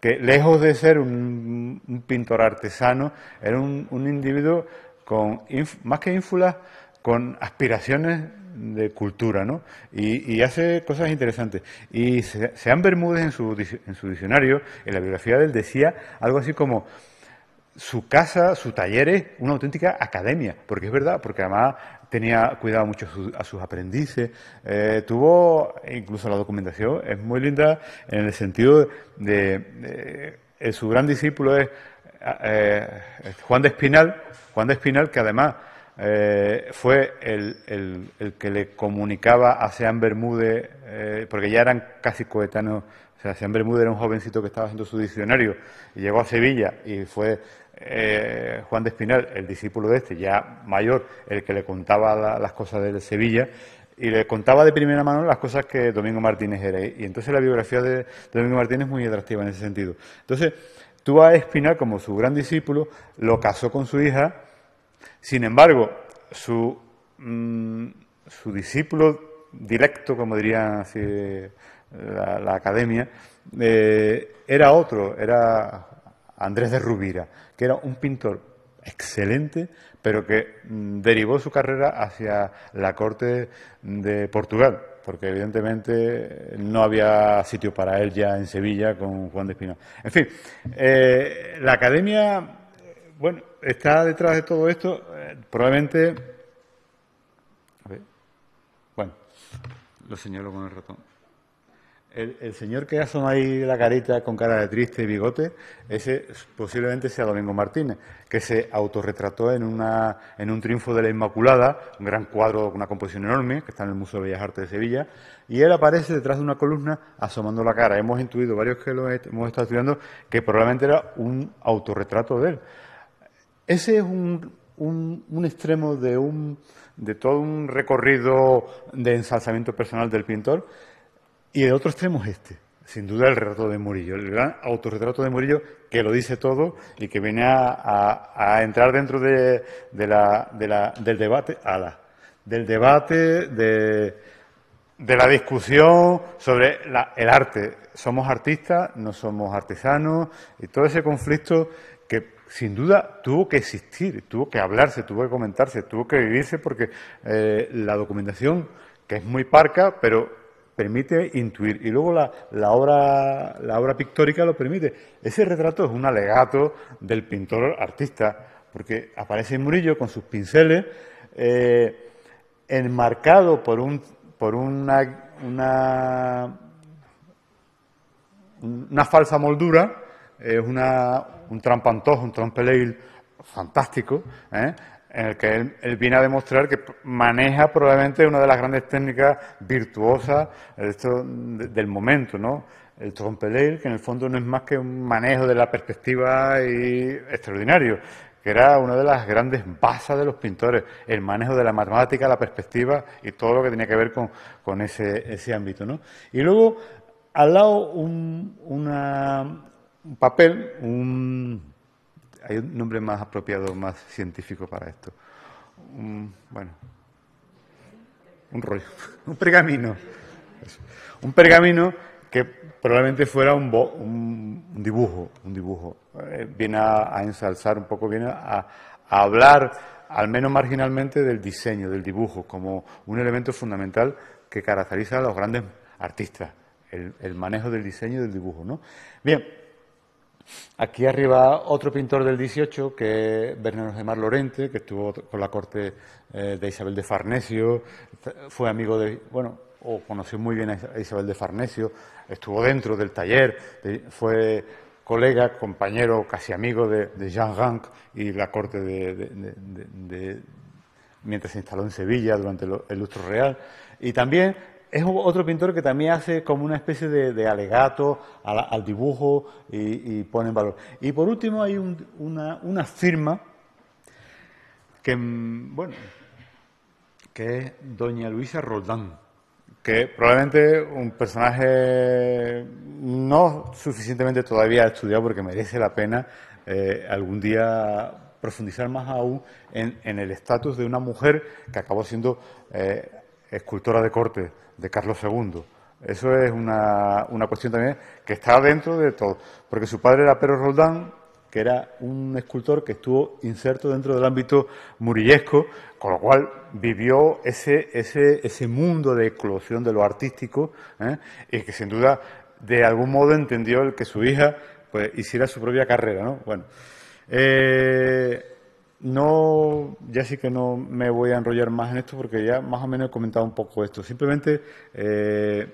B: que, lejos de ser un, pintor artesano, era un, individuo con, más que ínfulas, con aspiraciones de cultura, ¿no? Y, hace cosas interesantes. Y Sean Bermúdez en su, en su diccionario, en la biografía de él, decía algo así como su casa, su taller es una auténtica academia, porque es verdad, porque además tenía cuidado mucho a sus aprendices, eh, tuvo, incluso la documentación es muy linda en el sentido de, eh, su gran discípulo eh, es Juan de Espinal, Juan de Espinal que además eh, fue el, que le comunicaba a Sean Bermúdez, eh, porque ya eran casi coetanos... o sea, Sean Bermúdez era un jovencito que estaba haciendo su diccionario y llegó a Sevilla y fue eh, Juan de Espinal, el discípulo de este, ya mayor, el que le contaba las cosas de Sevilla. Y le contaba de primera mano las cosas que Domingo Martínez era. Y entonces la biografía de, Domingo Martínez es muy atractiva en ese sentido. Entonces, tú a Espinal, como su gran discípulo, lo casó con su hija, sin embargo, su, mm, su discípulo directo, como diría la, academia, eh, era otro, era Andrés de Rubira, que era un pintor excelente, pero que mm, derivó su carrera hacia la corte de Portugal, porque evidentemente no había sitio para él ya en Sevilla con Juan de Espinal. En fin, eh, la academia, bueno, está detrás de todo esto, eh, probablemente. A ver. Bueno, lo señalo con el ratón. El, señor que asoma ahí la carita con cara de triste y bigote, ese posiblemente sea Domingo Martínez, que se autorretrató en, una, en un triunfo de la Inmaculada, un gran cuadro con una composición enorme, que está en el Museo de Bellas Artes de Sevilla, y él aparece detrás de una columna asomando la cara. Hemos intuido, varios que lo hemos estado estudiando, que probablemente era un autorretrato de él. Ese es un, un, extremo de, un, de todo un recorrido de ensalzamiento personal del pintor y el otro extremo es este sin duda el retrato de Murillo, el gran autorretrato de Murillo que lo dice todo y que viene a, a, entrar dentro de, la, de, la, del debate, ala, del debate, de, de la discusión sobre el arte. Somos artistas, no somos artesanos y todo ese conflicto sin duda tuvo que existir, tuvo que hablarse, tuvo que comentarse, tuvo que vivirse, porque eh, la documentación, que es muy parca, pero permite intuir. Y luego la, obra, la obra pictórica lo permite. Ese retrato es un alegato del pintor artista, porque aparece Murillo con sus pinceles, eh, enmarcado por, un, por una, una falsa moldura es una, un trampantojo, un trompeleil fantástico, ¿eh? en el que él, viene a demostrar que maneja probablemente una de las grandes técnicas virtuosas eh, del momento, ¿no? El trompeleil, que en el fondo no es más que un manejo de la perspectiva extraordinario, que era una de las grandes basas de los pintores, el manejo de la matemática, la perspectiva y todo lo que tenía que ver con, ese, ese ámbito, Y luego, al lado, un, una, un papel, un, hay un nombre más apropiado, más científico para esto. Un, bueno, un rollo, un pergamino. Un pergamino que probablemente fuera un, un, dibujo, un dibujo. Eh, viene a, ensalzar un poco, viene a, hablar, al menos marginalmente, del diseño, del dibujo, como un elemento fundamental que caracteriza a los grandes artistas, el, manejo del diseño y del dibujo. ¿no? Bien, Aquí arriba otro pintor del 18, que es Bernardo Mar Lorente, que estuvo con la corte eh, de Isabel de Farnesio, fue amigo de, bueno, o conoció muy bien a Isabel de Farnesio, estuvo dentro del taller, fue colega, compañero, casi amigo de, Jean Ranc y la corte de, de mientras se instaló en Sevilla durante el lustro real. Y también es otro pintor que también hace como una especie de, alegato al, dibujo y, pone en valor. Y por último hay una, firma que, mm, bueno, que es Doña Luisa Roldán, que probablemente un personaje no suficientemente todavía estudiado porque merece la pena eh, algún día profundizar más aún en, el estatus de una mujer que acabó siendo eh, escultora de corte de Carlos II. Eso es una, cuestión también que está dentro de todo, porque su padre era Pedro Roldán, que era un escultor que estuvo inserto dentro del ámbito murillesco, con lo cual vivió ese, ese, ese mundo de eclosión de lo artístico ¿eh? y que sin duda de algún modo entendió el que su hija pues hiciera su propia carrera. ¿no? Bueno, eh, no ya sí que no me voy a enrollar más en esto porque ya más o menos he comentado un poco esto. Simplemente eh,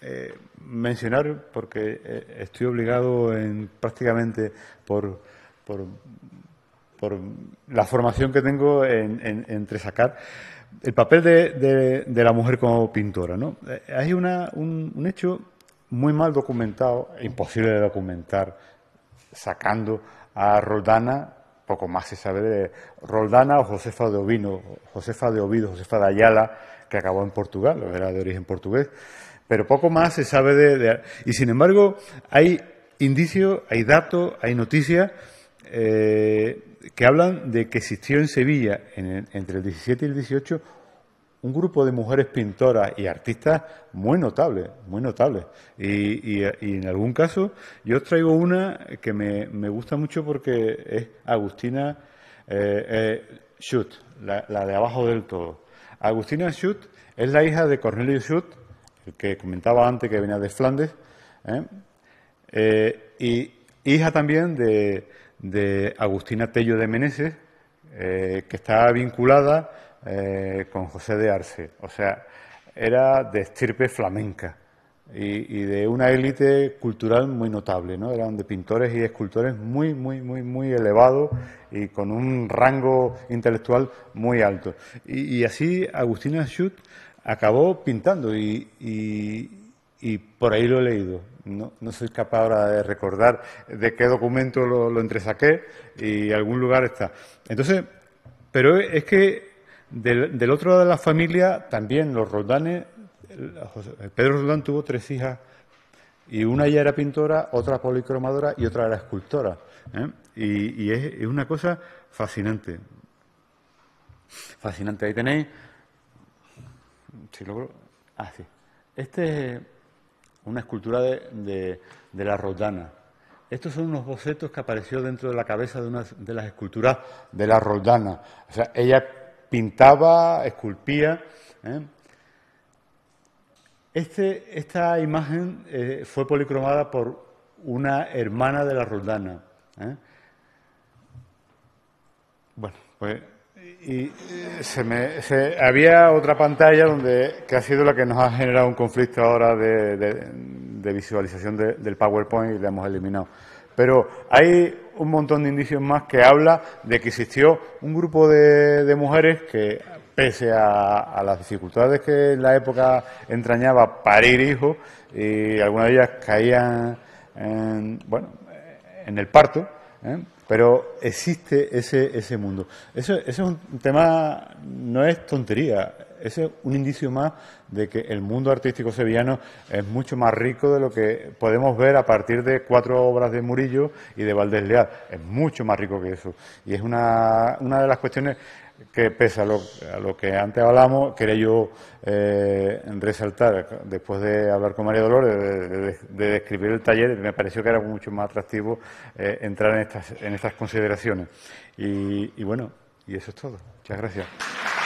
B: eh, mencionar, porque eh, estoy obligado en prácticamente por, por, la formación que tengo en, en, entre sacar el papel de, la mujer como pintora. ¿no? Hay un, un hecho muy mal documentado, imposible de documentar, sacando a Rodana poco más se sabe de Roldana o Josefa de Ovino, Josefa de Ovido, Josefa de Ayala, que acabó en Portugal, era de origen portugués, pero poco más se sabe de... y sin embargo, hay indicios, hay datos, hay noticias eh, que hablan de que existió en Sevilla, entre el 17 y el 18, un grupo de mujeres pintoras y artistas muy notables, muy notables. Y, en algún caso, yo os traigo una que me, gusta mucho porque es Agustina eh, eh la, de abajo del todo. Agustina Schutt es la hija de Cornelio Schutt, el que comentaba antes que venía de Flandes, ¿eh? Eh, y hija también de, de Agustina Tello de Meneses, que está vinculada eh, con José de Arce. O sea, era de estirpe flamenca y, de una élite cultural muy notable, ¿no? Eran de pintores y escultores muy, muy, muy, muy elevados y con un rango intelectual muy alto. Y, así Agustín Anchut acabó pintando y, por ahí lo he leído. No, no, soy capaz ahora de recordar de qué documento lo, lo entresaqué y algún lugar está. Entonces, pero es que del, otro lado de la familia, también los Roldanes, Pedro Roldán tuvo tres hijas y una ya era pintora, otra policromadora y otra era escultora. ¿eh? Y, es, una cosa fascinante. Fascinante. Ahí tenéis. Si logro. Ah, este es una escultura de, de, la Roldana. Estos son unos bocetos que apareció dentro de la cabeza de una de las esculturas de la Roldana. O sea, ella pintaba, esculpía. ¿eh? Este, esta imagen eh, fue policromada por una hermana de la Roldana. ¿eh? Bueno, pues y se me, había otra pantalla donde que ha sido la que nos ha generado un conflicto ahora de, visualización del PowerPoint y la hemos eliminado. Pero hay un montón de indicios más que habla de que existió un grupo de, mujeres que, pese a, las dificultades que en la época entrañaba parir hijos, y algunas de ellas caían en, bueno, en el parto, ¿eh? pero existe ese, ese mundo. Ese es un tema, no es tontería, ese es un indicio más de que el mundo artístico sevillano es mucho más rico de lo que podemos ver a partir de cuatro obras de Murillo y de Valdés Leal. Es mucho más rico que eso. Y es una, de las cuestiones que pese a lo, que antes hablamos, quería yo eh, resaltar, después de hablar con María Dolores, de, describir el taller, me pareció que era mucho más atractivo eh, entrar en estas, en estas consideraciones. y bueno, y eso es todo. Muchas gracias.